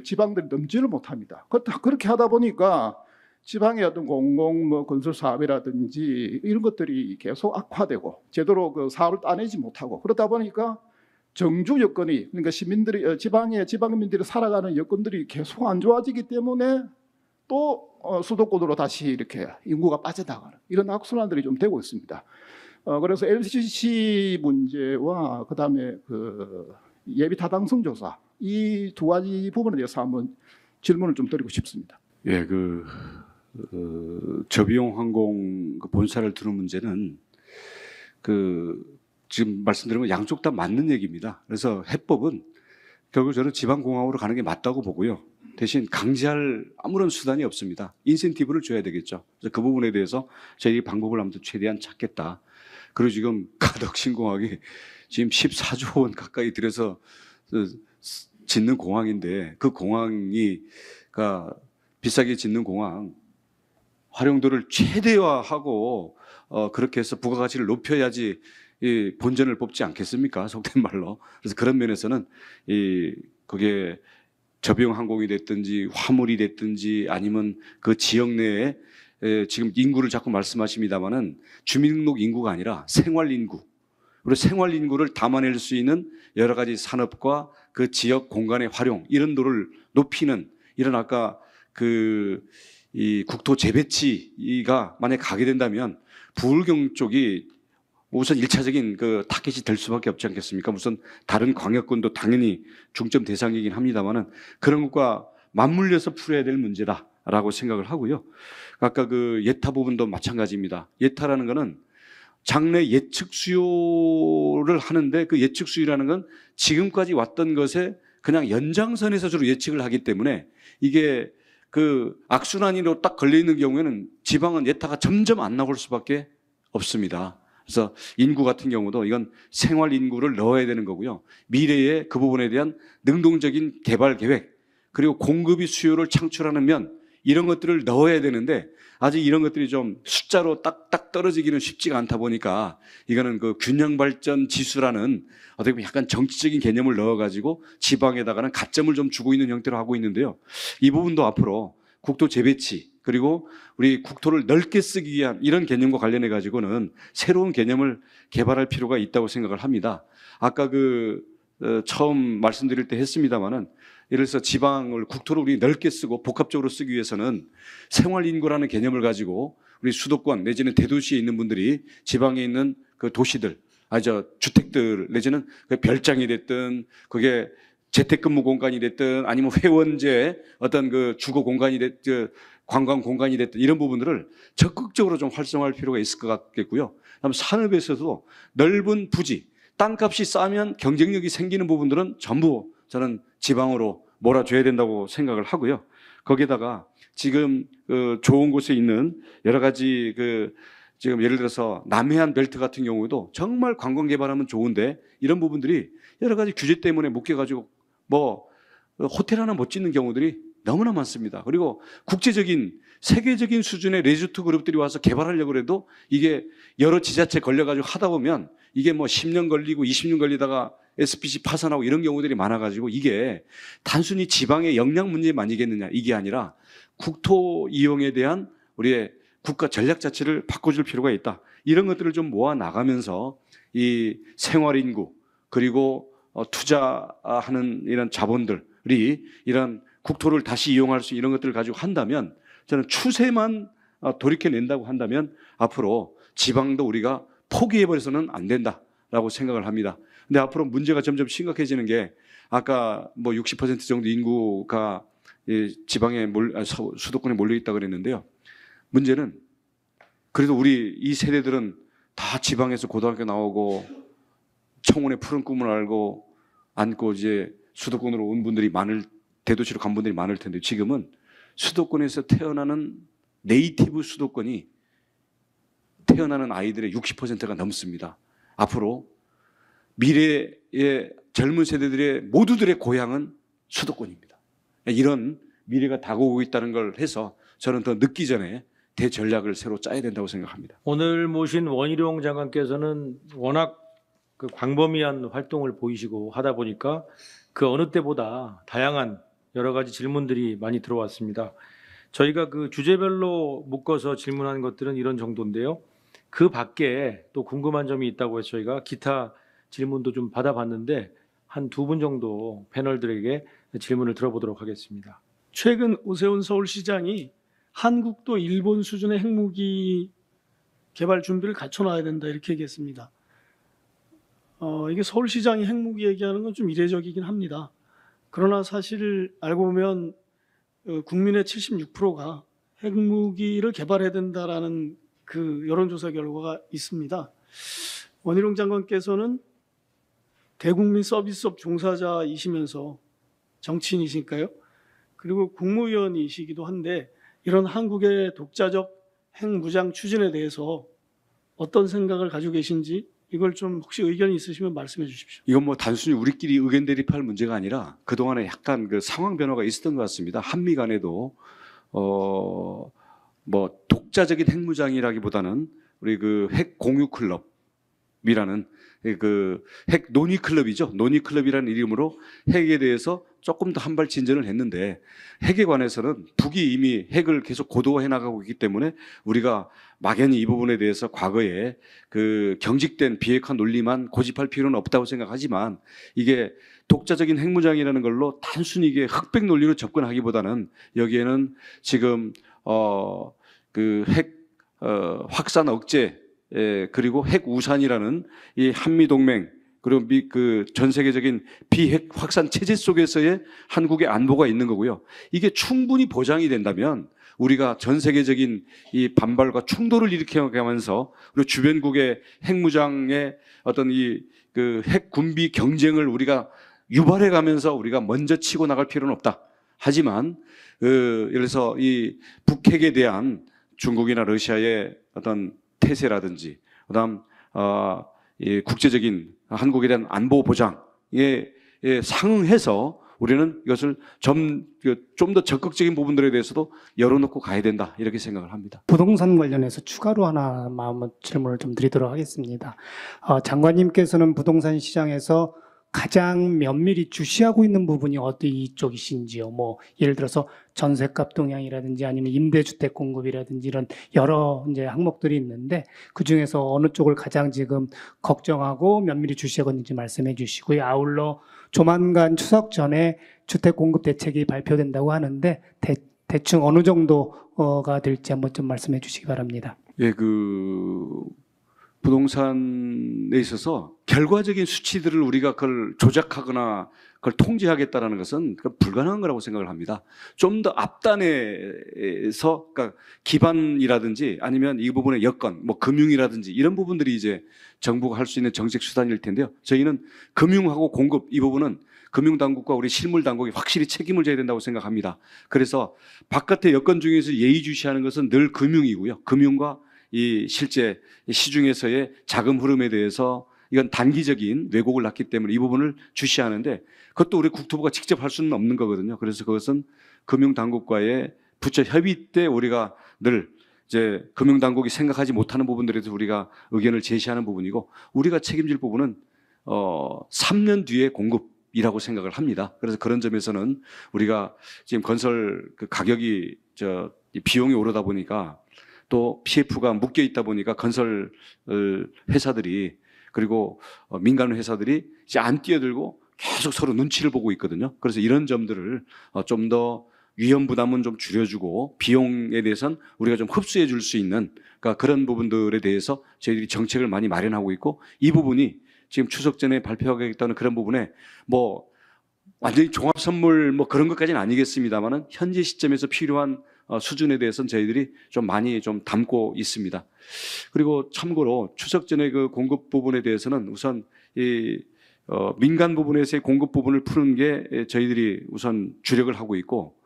지방들이 넘지를 못합니다. 그, 그렇게 하다 보니까 지방의 어떤 공공 뭐 건설 사업이라든지 이런 것들이 계속 악화되고 제대로 그 사업을 따내지 못하고 그러다 보니까 정주 여건이 그러니까 시민들이 어, 지방의 지방민들이 살아가는 여건들이 계속 안 좋아지기 때문에 또 어, 수도권으로 다시 이렇게 인구가 빠져나가는 이런 악순환들이 좀 되고 있습니다. 어, 그래서 LCC 문제와 그다음에 그 예비 타당성 조사 이 두 가지 부분에 대해서 한번 질문을 좀 드리고 싶습니다. 예, 그 어, 저비용 항공 그 본사를 두는 문제는 그 지금 말씀드리면 양쪽 다 맞는 얘기입니다. 그래서 해법은 결국 저는 지방공항으로 가는 게 맞다고 보고요. 대신 강제할 아무런 수단이 없습니다. 인센티브를 줘야 되겠죠. 그래서 그 부분에 대해서 저희 방법을 아무튼 최대한 찾겠다. 그리고 지금 가덕신공항이 지금 14조 원 가까이 들여서 짓는 공항인데 그 공항이 그러니까 비싸게 짓는 공항 활용도를 최대화하고 어, 그렇게 해서 부가가치를 높여야지 이 본전을 뽑지 않겠습니까? 속된 말로. 그래서 그런 면에서는 이 그게 저비용 항공이 됐든지 화물이 됐든지 아니면 그 지역 내에 예, 지금 인구를 자꾸 말씀하십니다마는 주민등록 인구가 아니라 생활 인구. 그리고 생활 인구를 담아낼 수 있는 여러 가지 산업과 그 지역 공간의 활용 이런 도를 높이는 이런 아까 그 이 국토 재배치가 만약 가게 된다면 부울경 쪽이 우선 일차적인그 타겟이 될 수밖에 없지 않겠습니까? 무슨 다른 광역군도 당연히 중점 대상이긴 합니다만은 그런 것과 맞물려서 풀어야 될 문제다. 라고 생각을 하고요. 아까 그 예타 부분도 마찬가지입니다. 예타라는 거는 장래 예측 수요를 하는데 그 예측 수요라는 건 지금까지 왔던 것에 그냥 연장선에서 주로 예측을 하기 때문에 이게 그 악순환으로 딱 걸려있는 경우에는 지방은 예타가 점점 안 나올 수밖에 없습니다. 그래서 인구 같은 경우도 이건 생활 인구를 넣어야 되는 거고요. 미래에그 부분에 대한 능동적인 개발 계획 그리고 공급이 수요를 창출하는 면 이런 것들을 넣어야 되는데 아직 이런 것들이 좀 숫자로 딱딱 떨어지기는 쉽지가 않다 보니까 이거는 그 균형 발전 지수라는 어떻게 보면 약간 정치적인 개념을 넣어가지고 지방에다가는 가점을 좀 주고 있는 형태로 하고 있는데요. 이 부분도 앞으로 국토 재배치 그리고 우리 국토를 넓게 쓰기 위한 이런 개념과 관련해 가지고는 새로운 개념을 개발할 필요가 있다고 생각을 합니다. 아까 그 어, 처음 말씀드릴 때 했습니다만은 예를 들어서 지방을 국토를 우리 넓게 쓰고 복합적으로 쓰기 위해서는 생활 인구라는 개념을 가지고 우리 수도권 내지는 대도시에 있는 분들이 지방에 있는 그 도시들 아저 주택들 내지는 그 별장이 됐든 그게 재택근무 공간이 됐든 아니면 회원제 어떤 그 주거 공간이 됐든 그 관광 공간이 됐든 이런 부분들을 적극적으로 좀 활성화할 필요가 있을 것 같겠고요. 다음 산업에서도 넓은 부지 땅값이 싸면 경쟁력이 생기는 부분들은 전부 저는 지방으로 몰아줘야 된다고 생각을 하고요. 거기다가 지금 그 좋은 곳에 있는 여러 가지 그 지금 예를 들어서 남해안 벨트 같은 경우에도 정말 관광 개발하면 좋은데 이런 부분들이 여러 가지 규제 때문에 묶여가지고 뭐 호텔 하나 못 짓는 경우들이 너무나 많습니다. 그리고 국제적인 세계적인 수준의 레조트 그룹들이 와서 개발하려고 해도 이게 여러 지자체 걸려가지고 하다 보면 이게 뭐 10년 걸리고 20년 걸리다가 SPC 파산하고 이런 경우들이 많아가지고 이게 단순히 지방의 역량 문제만 아니겠느냐 이게 아니라 국토 이용에 대한 우리의 국가 전략 자체를 바꿔줄 필요가 있다. 이런 것들을 좀 모아 나가면서 이 생활 인구 그리고 어, 투자하는 이런 자본들이 이런 국토를 다시 이용할 수 있는 이런 것들을 가지고 한다면 저는 추세만 어, 돌이켜낸다고 한다면 앞으로 지방도 우리가 포기해버려서는 안 된다라고 생각을 합니다. 근데 앞으로 문제가 점점 심각해지는 게 아까 뭐 60% 정도 인구가 지방에 몰, 아, 수도권에 몰려 있다 그랬는데요. 문제는 그래도 우리 이 세대들은 다 지방에서 고등학교 나오고 청혼의 푸른 꿈을 알고 안고 이제 수도권으로 온 분들이 많을 대도시로 간 분들이 많을 텐데 지금은 수도권에서 태어나는 네이티브 수도권이 태어나는 아이들의 60%가 넘습니다. 앞으로 미래의 젊은 세대들의 모두들의 고향은 수도권입니다. 이런 미래가 다가오고 있다는 걸 해서 저는 더 늦기 전에 대전략을 새로 짜야 된다고 생각합니다. 오늘 모신 원희룡 장관께서는 워낙 그 광범위한 활동을 보이시고 하다 보니까 그 어느 때보다 다양한 여러 가지 질문들이 많이 들어왔습니다. 저희가 그 주제별로 묶어서 질문한 것들은 이런 정도인데요. 그 밖에 또 궁금한 점이 있다고 해서 저희가 기타 질문도 좀 받아봤는데 한 두 분 정도 패널들에게 질문을 들어보도록 하겠습니다. 최근 오세훈 서울시장이 한국도 일본 수준의 핵무기 개발 준비를 갖춰놔야 된다 이렇게 얘기했습니다. 어, 이게 서울시장이 핵무기 얘기하는 건 좀 이례적이긴 합니다. 그러나 사실 알고 보면 어, 국민의 76%가 핵무기를 개발해야 된다라는 그 여론조사 결과가 있습니다. 원희룡 장관께서는 대국민 서비스업 종사자이시면서 정치인이시니까요. 그리고 국무위원이시기도 한데 이런 한국의 독자적 핵무장 추진에 대해서 어떤 생각을 가지고 계신지 이걸 좀 혹시 의견이 있으시면 말씀해 주십시오. 이건 뭐 단순히 우리끼리 의견 대립할 문제가 아니라 그동안에 약간 그 상황 변화가 있었던 것 같습니다. 한미 간에도 어뭐 독자적인 핵무장이라기보다는 우리 그 핵 공유 클럽 미라는 그 핵 논의 클럽이죠. 논의 클럽이라는 이름으로 핵에 대해서 조금 더 한 발 진전을 했는데 핵에 관해서는 북이 이미 핵을 계속 고도화해 나가고 있기 때문에 우리가 막연히 이 부분에 대해서 과거에 그 경직된 비핵화 논리만 고집할 필요는 없다고 생각하지만 이게 독자적인 핵무장이라는 걸로 단순히 이게 흑백 논리로 접근하기보다는 여기에는 지금 어그핵 어, 확산 억제 예, 그리고 핵 우산이라는 이 한미 동맹 그리고 미, 그전 세계적인 비핵 확산 체제 속에서의 한국의 안보가 있는 거고요. 이게 충분히 보장이 된다면 우리가 전 세계적인 이 반발과 충돌을 일으켜가면서 그리고 주변국의 핵무장의 어떤 이 그 핵 군비 경쟁을 우리가 유발해 가면서 우리가 먼저 치고 나갈 필요는 없다. 하지만 그 예를 들어서 이 북핵에 대한 중국이나 러시아의 어떤 태세라든지 그다음 어, 이 국제적인 한국에 대한 안보 보장에 예, 상응해서 우리는 이것을 그 좀더 적극적인 부분들에 대해서도 열어놓고 가야 된다 이렇게 생각을 합니다. 부동산 관련해서 추가로 하나 마음 질문을 좀 드리도록 하겠습니다. 어, 장관님께서는 부동산 시장에서 가장 면밀히 주시하고 있는 부분이 어디 이쪽이신지요. 뭐 예를 들어서 전세값 동향이라든지 아니면 임대주택 공급이라든지 이런 여러 이제 항목들이 있는데 그 중에서 어느 쪽을 가장 지금 걱정하고 면밀히 주시하고 있는지 말씀해 주시고요. 아울러 조만간 추석 전에 주택 공급 대책이 발표된다고 하는데 대, 충 어느 정도가 될지 한번 좀 말씀해 주시기 바랍니다. 예, 그 부동산에 있어서 결과적인 수치들을 우리가 그걸 조작하거나 그걸 통제하겠다라는 것은 불가능한 거라고 생각을 합니다. 좀 더 앞단에서 그러니까 기반이라든지 아니면 이 부분의 여건, 뭐 금융이라든지 이런 부분들이 이제 정부가 할 수 있는 정책 수단일 텐데요. 저희는 금융하고 공급 이 부분은 금융당국과 우리 실물당국이 확실히 책임을 져야 된다고 생각합니다. 그래서 바깥의 여건 중에서 예의주시하는 것은 늘 금융이고요. 금융과 이 실제 시중에서의 자금 흐름에 대해서 이건 단기적인 왜곡을 났기 때문에 이 부분을 주시하는데 그것도 우리 국토부가 직접 할 수는 없는 거거든요. 그래서 그것은 금융당국과의 부처 협의 때 우리가 늘 이제 금융당국이 생각하지 못하는 부분들에 대서 우리가 의견을 제시하는 부분이고 우리가 책임질 부분은 어 3년 뒤에 공급이라고 생각을 합니다. 그래서 그런 점에서는 우리가 지금 건설 그 가격이 저 비용이 오르다 보니까 또 PF가 묶여 있다 보니까 건설 어, 회사들이 그리고 어, 민간 회사들이 이제 안 뛰어들고 계속 서로 눈치를 보고 있거든요. 그래서 이런 점들을 어, 좀더 위험 부담은 좀 줄여주고 비용에 대해선 우리가 좀 흡수해 줄 수 있는 그러니까 그런 부분들에 대해서 저희들이 정책을 많이 마련하고 있고 이 부분이 지금 추석 전에 발표하겠다는 그런 부분에 뭐 완전히 종합 선물 뭐 그런 것까지는 아니겠습니다만은 현재 시점에서 필요한 어, 수준에 대해서는 저희들이 좀 많이 좀 담고 있습니다. 그리고 참고로 추석 전에 그 공급 부분에 대해서는 우선 이 어, 민간 부분에서의 공급 부분을 푸는 게 저희들이 우선 주력을 하고 있고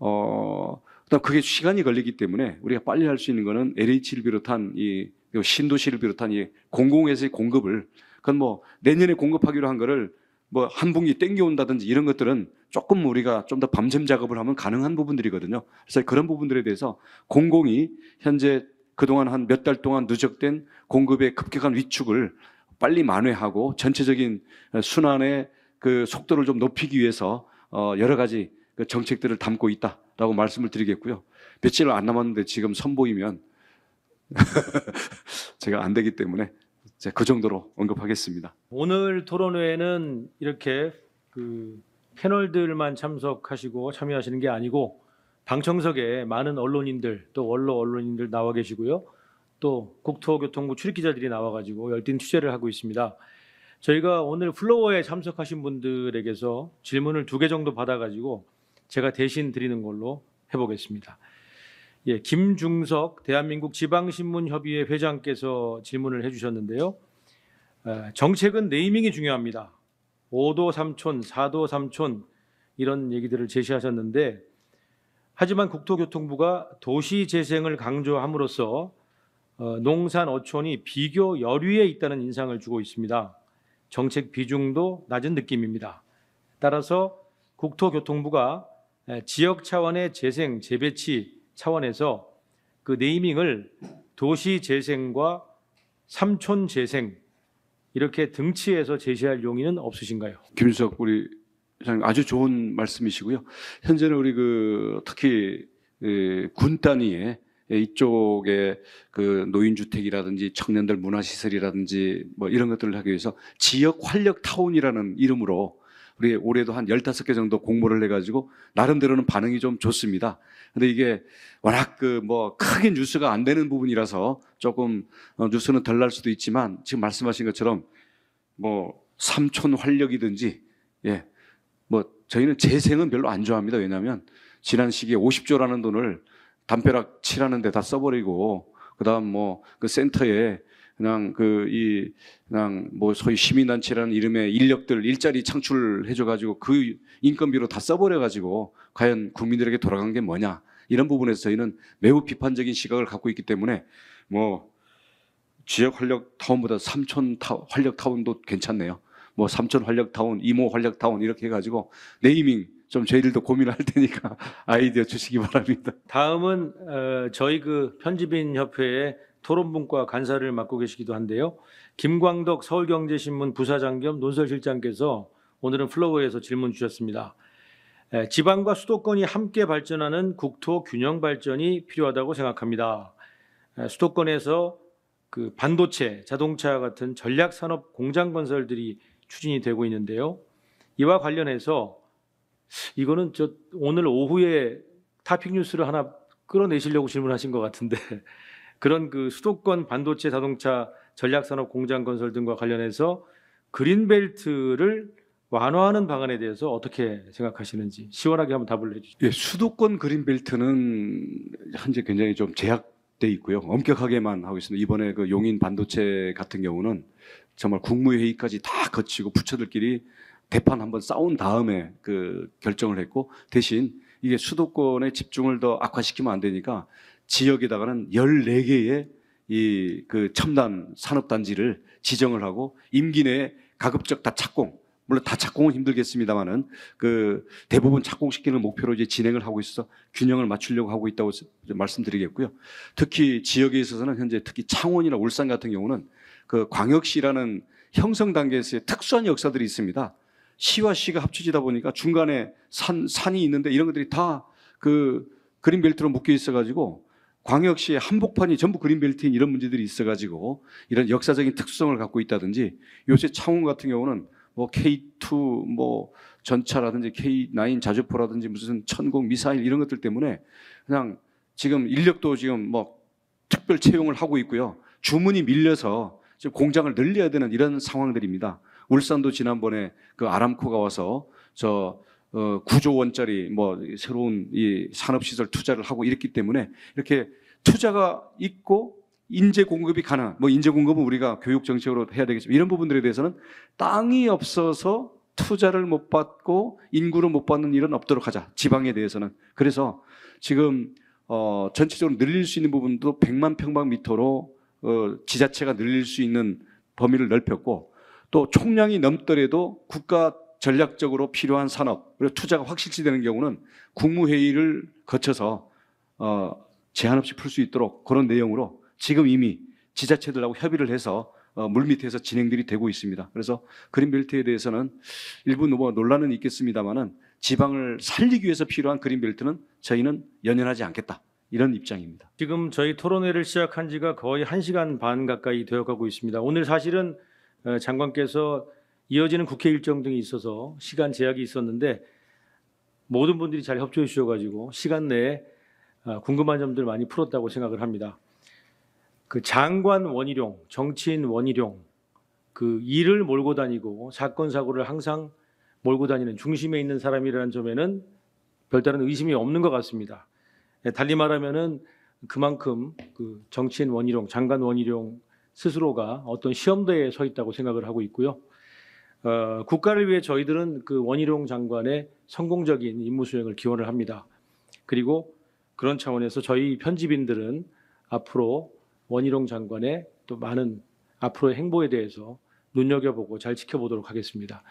어, 그다음 그게 시간이 걸리기 때문에 우리가 빨리 할 수 있는 거는 LH를 비롯한 이 신도시를 비롯한 이 공공에서의 공급을 그건 뭐 내년에 공급하기로 한 거를 뭐 한 분기 땡겨온다든지 이런 것들은 조금 우리가 좀 더 밤샘 작업을 하면 가능한 부분들이거든요. 그래서 그런 부분들에 대해서 공공이 현재 그동안 한 몇 달 동안 누적된 공급의 급격한 위축을 빨리 만회하고 전체적인 순환의 그 속도를 좀 높이기 위해서 어, 여러 가지 그 정책들을 담고 있다라고 말씀을 드리겠고요. 며칠 안 남았는데 지금 선보이면 제가 안 되기 때문에 그 정도로 언급하겠습니다. 오늘 토론회는 이렇게 그 패널들만 참석하시고 참여하시는 게 아니고 방청석에 많은 언론인들 또 원로 언론인들 나와 계시고요. 또 국토교통부 출입기자들이 나와가지고 열띤 취재를 하고 있습니다. 저희가 오늘 플로어에 참석하신 분들에게서 질문을 두 개 정도 받아가지고 제가 대신 드리는 걸로 해보겠습니다. 예, 김중석 대한민국 지방신문협의회 회장께서 질문을 해주셨는데요. 아, 정책은 네이밍이 중요합니다. 5도 삼촌 4도 삼촌 이런 얘기들을 제시하셨는데 하지만 국토교통부가 도시 재생을 강조함으로써 어, 농산 어촌이 비교 여류에 있다는 인상을 주고 있습니다. 정책 비중도 낮은 느낌입니다. 따라서 국토교통부가 지역 차원의 재생 재배치 차원에서 그 네이밍을 도시 재생과 삼촌 재생 이렇게 등치해서 제시할 용의는 없으신가요? 김윤석 우리 회장님 아주 좋은 말씀이시고요. 현재는 우리 그 특히 군 단위에 이쪽에 그 노인주택이라든지 청년들 문화시설이라든지 뭐 이런 것들을 하기 위해서 지역 활력 타운이라는 이름으로 우리 올해도 한 15개 정도 공모를 해가지고 나름대로는 반응이 좀 좋습니다. 근데 이게 워낙 그 뭐 크게 뉴스가 안 되는 부분이라서 조금 어, 뉴스는 덜 날 수도 있지만 지금 말씀하신 것처럼 뭐 삼촌 활력이든지 예. 뭐 저희는 재생은 별로 안 좋아합니다. 왜냐하면 지난 시기에 50조라는 돈을 담벼락 칠하는 데 다 써버리고 그다음 뭐 그 센터에 그냥 그이 그냥 뭐 소위 시민단체라는 이름의 인력들 일자리 창출해줘 가지고 그 인건비로 다 써버려 가지고 과연 국민들에게 돌아간 게 뭐냐 이런 부분에서 저희는 매우 비판적인 시각을 갖고 있기 때문에 뭐 지역 활력 타운보다 삼촌 타, 활력 타운도 괜찮네요. 뭐 삼촌 활력 타운, 이모 활력 타운 이렇게 해가지고 네이밍 좀 저희들도 고민할 테니까 아이디어 주시기 바랍니다. 다음은 어, 저희 그 편집인 협회에 토론분과 간사를 맡고 계시기도 한데요. 김광덕 서울경제신문 부사장 겸 논설실장께서 오늘은 플로그에서 질문 주셨습니다. 지방과 수도권이 함께 발전하는 국토 균형 발전이 필요하다고 생각합니다. 수도권에서 그 반도체, 자동차 같은 전략 산업 공장 건설들이 추진이 되고 있는데요. 이와 관련해서 이거는 저 오늘 오후에 타픽 뉴스를 하나 끌어내시려고 질문하신 것 같은데 그런 그 수도권 반도체 자동차 전략산업 공장 건설 등과 관련해서 그린벨트를 완화하는 방안에 대해서 어떻게 생각하시는지 시원하게 한번 답을 해주시죠. 예, 수도권 그린벨트는 현재 굉장히 좀 제약돼 있고요. 엄격하게만 하고 있습니다. 이번에 그 용인 반도체 같은 경우는 정말 국무회의까지 다 거치고 부처들끼리 대판 한번 싸운 다음에 그 결정을 했고 대신 이게 수도권에 집중을 더 악화시키면 안 되니까 지역에다가는 14개의 이 그 첨단 산업단지를 지정을 하고 임기 내에 가급적 다 착공, 물론 다 착공은 힘들겠습니다만은 그 대부분 착공시키는 목표로 이제 진행을 하고 있어서 균형을 맞추려고 하고 있다고 말씀드리겠고요. 특히 지역에 있어서는 현재 특히 창원이나 울산 같은 경우는 그 광역시라는 형성 단계에서의 특수한 역사들이 있습니다. 시와 시가 합쳐지다 보니까 중간에 산, 산이 있는데 이런 것들이 다 그 그린벨트로 묶여 있어가지고 광역시의 한복판이 전부 그린벨트인 이런 문제들이 있어가지고 이런 역사적인 특수성을 갖고 있다든지 요새 창원 같은 경우는 뭐 K2 뭐 전차라든지 K9 자주포라든지 무슨 천공 미사일 이런 것들 때문에 그냥 지금 인력도 지금 뭐 특별 채용을 하고 있고요. 주문이 밀려서 지금 공장을 늘려야 되는 이런 상황들입니다. 울산도 지난번에 그 아람코가 와서 저 어, 9조 원짜리 뭐 새로운 이 산업시설 투자를 하고 이랬기 때문에 이렇게 투자가 있고 인재 공급이 가능한, 뭐 인재 공급은 우리가 교육 정책으로 해야 되겠죠 이런 부분들에 대해서는 땅이 없어서 투자를 못 받고 인구를 못 받는 일은 없도록 하자. 지방에 대해서는. 그래서 지금 어, 전체적으로 늘릴 수 있는 부분도 100만 평방미터로 어, 지자체가 늘릴 수 있는 범위를 넓혔고 또 총량이 넘더라도 국가 전략적으로 필요한 산업 그리고 투자가 확실시 되는 경우는 국무회의를 거쳐서 어, 제한 없이 풀 수 있도록 그런 내용으로 지금 이미 지자체들하고 협의를 해서 어, 물밑에서 진행들이 되고 있습니다. 그래서 그린벨트에 대해서는 일부 뭐 논란은 있겠습니다만은 지방을 살리기 위해서 필요한 그린벨트는 저희는 연연하지 않겠다. 이런 입장입니다. 지금 저희 토론회를 시작한 지가 거의 1시간 반 가까이 되어가고 있습니다. 오늘 사실은 어, 장관께서 이어지는 국회 일정 등이 있어서 시간 제약이 있었는데 모든 분들이 잘 협조해 주셔가지고 시간 내에 어, 궁금한 점들 많이 풀었다고 생각을 합니다. 그 장관 원희룡, 정치인 원희룡, 그 일을 몰고 다니고 사건 사고를 항상 몰고 다니는 중심에 있는 사람이라는 점에는 별다른 의심이 없는 것 같습니다. 예, 달리 말하면은 그만큼 그 정치인 원희룡, 장관 원희룡 스스로가 어떤 시험대에 서 있다고 생각을 하고 있고요. 어, 국가를 위해 저희들은 그 원희룡 장관의 성공적인 임무 수행을 기원을 합니다. 그리고 그런 차원에서 저희 편집인들은 앞으로 원희룡 장관의 또 많은 앞으로의 행보에 대해서 눈여겨보고 잘 지켜보도록 하겠습니다.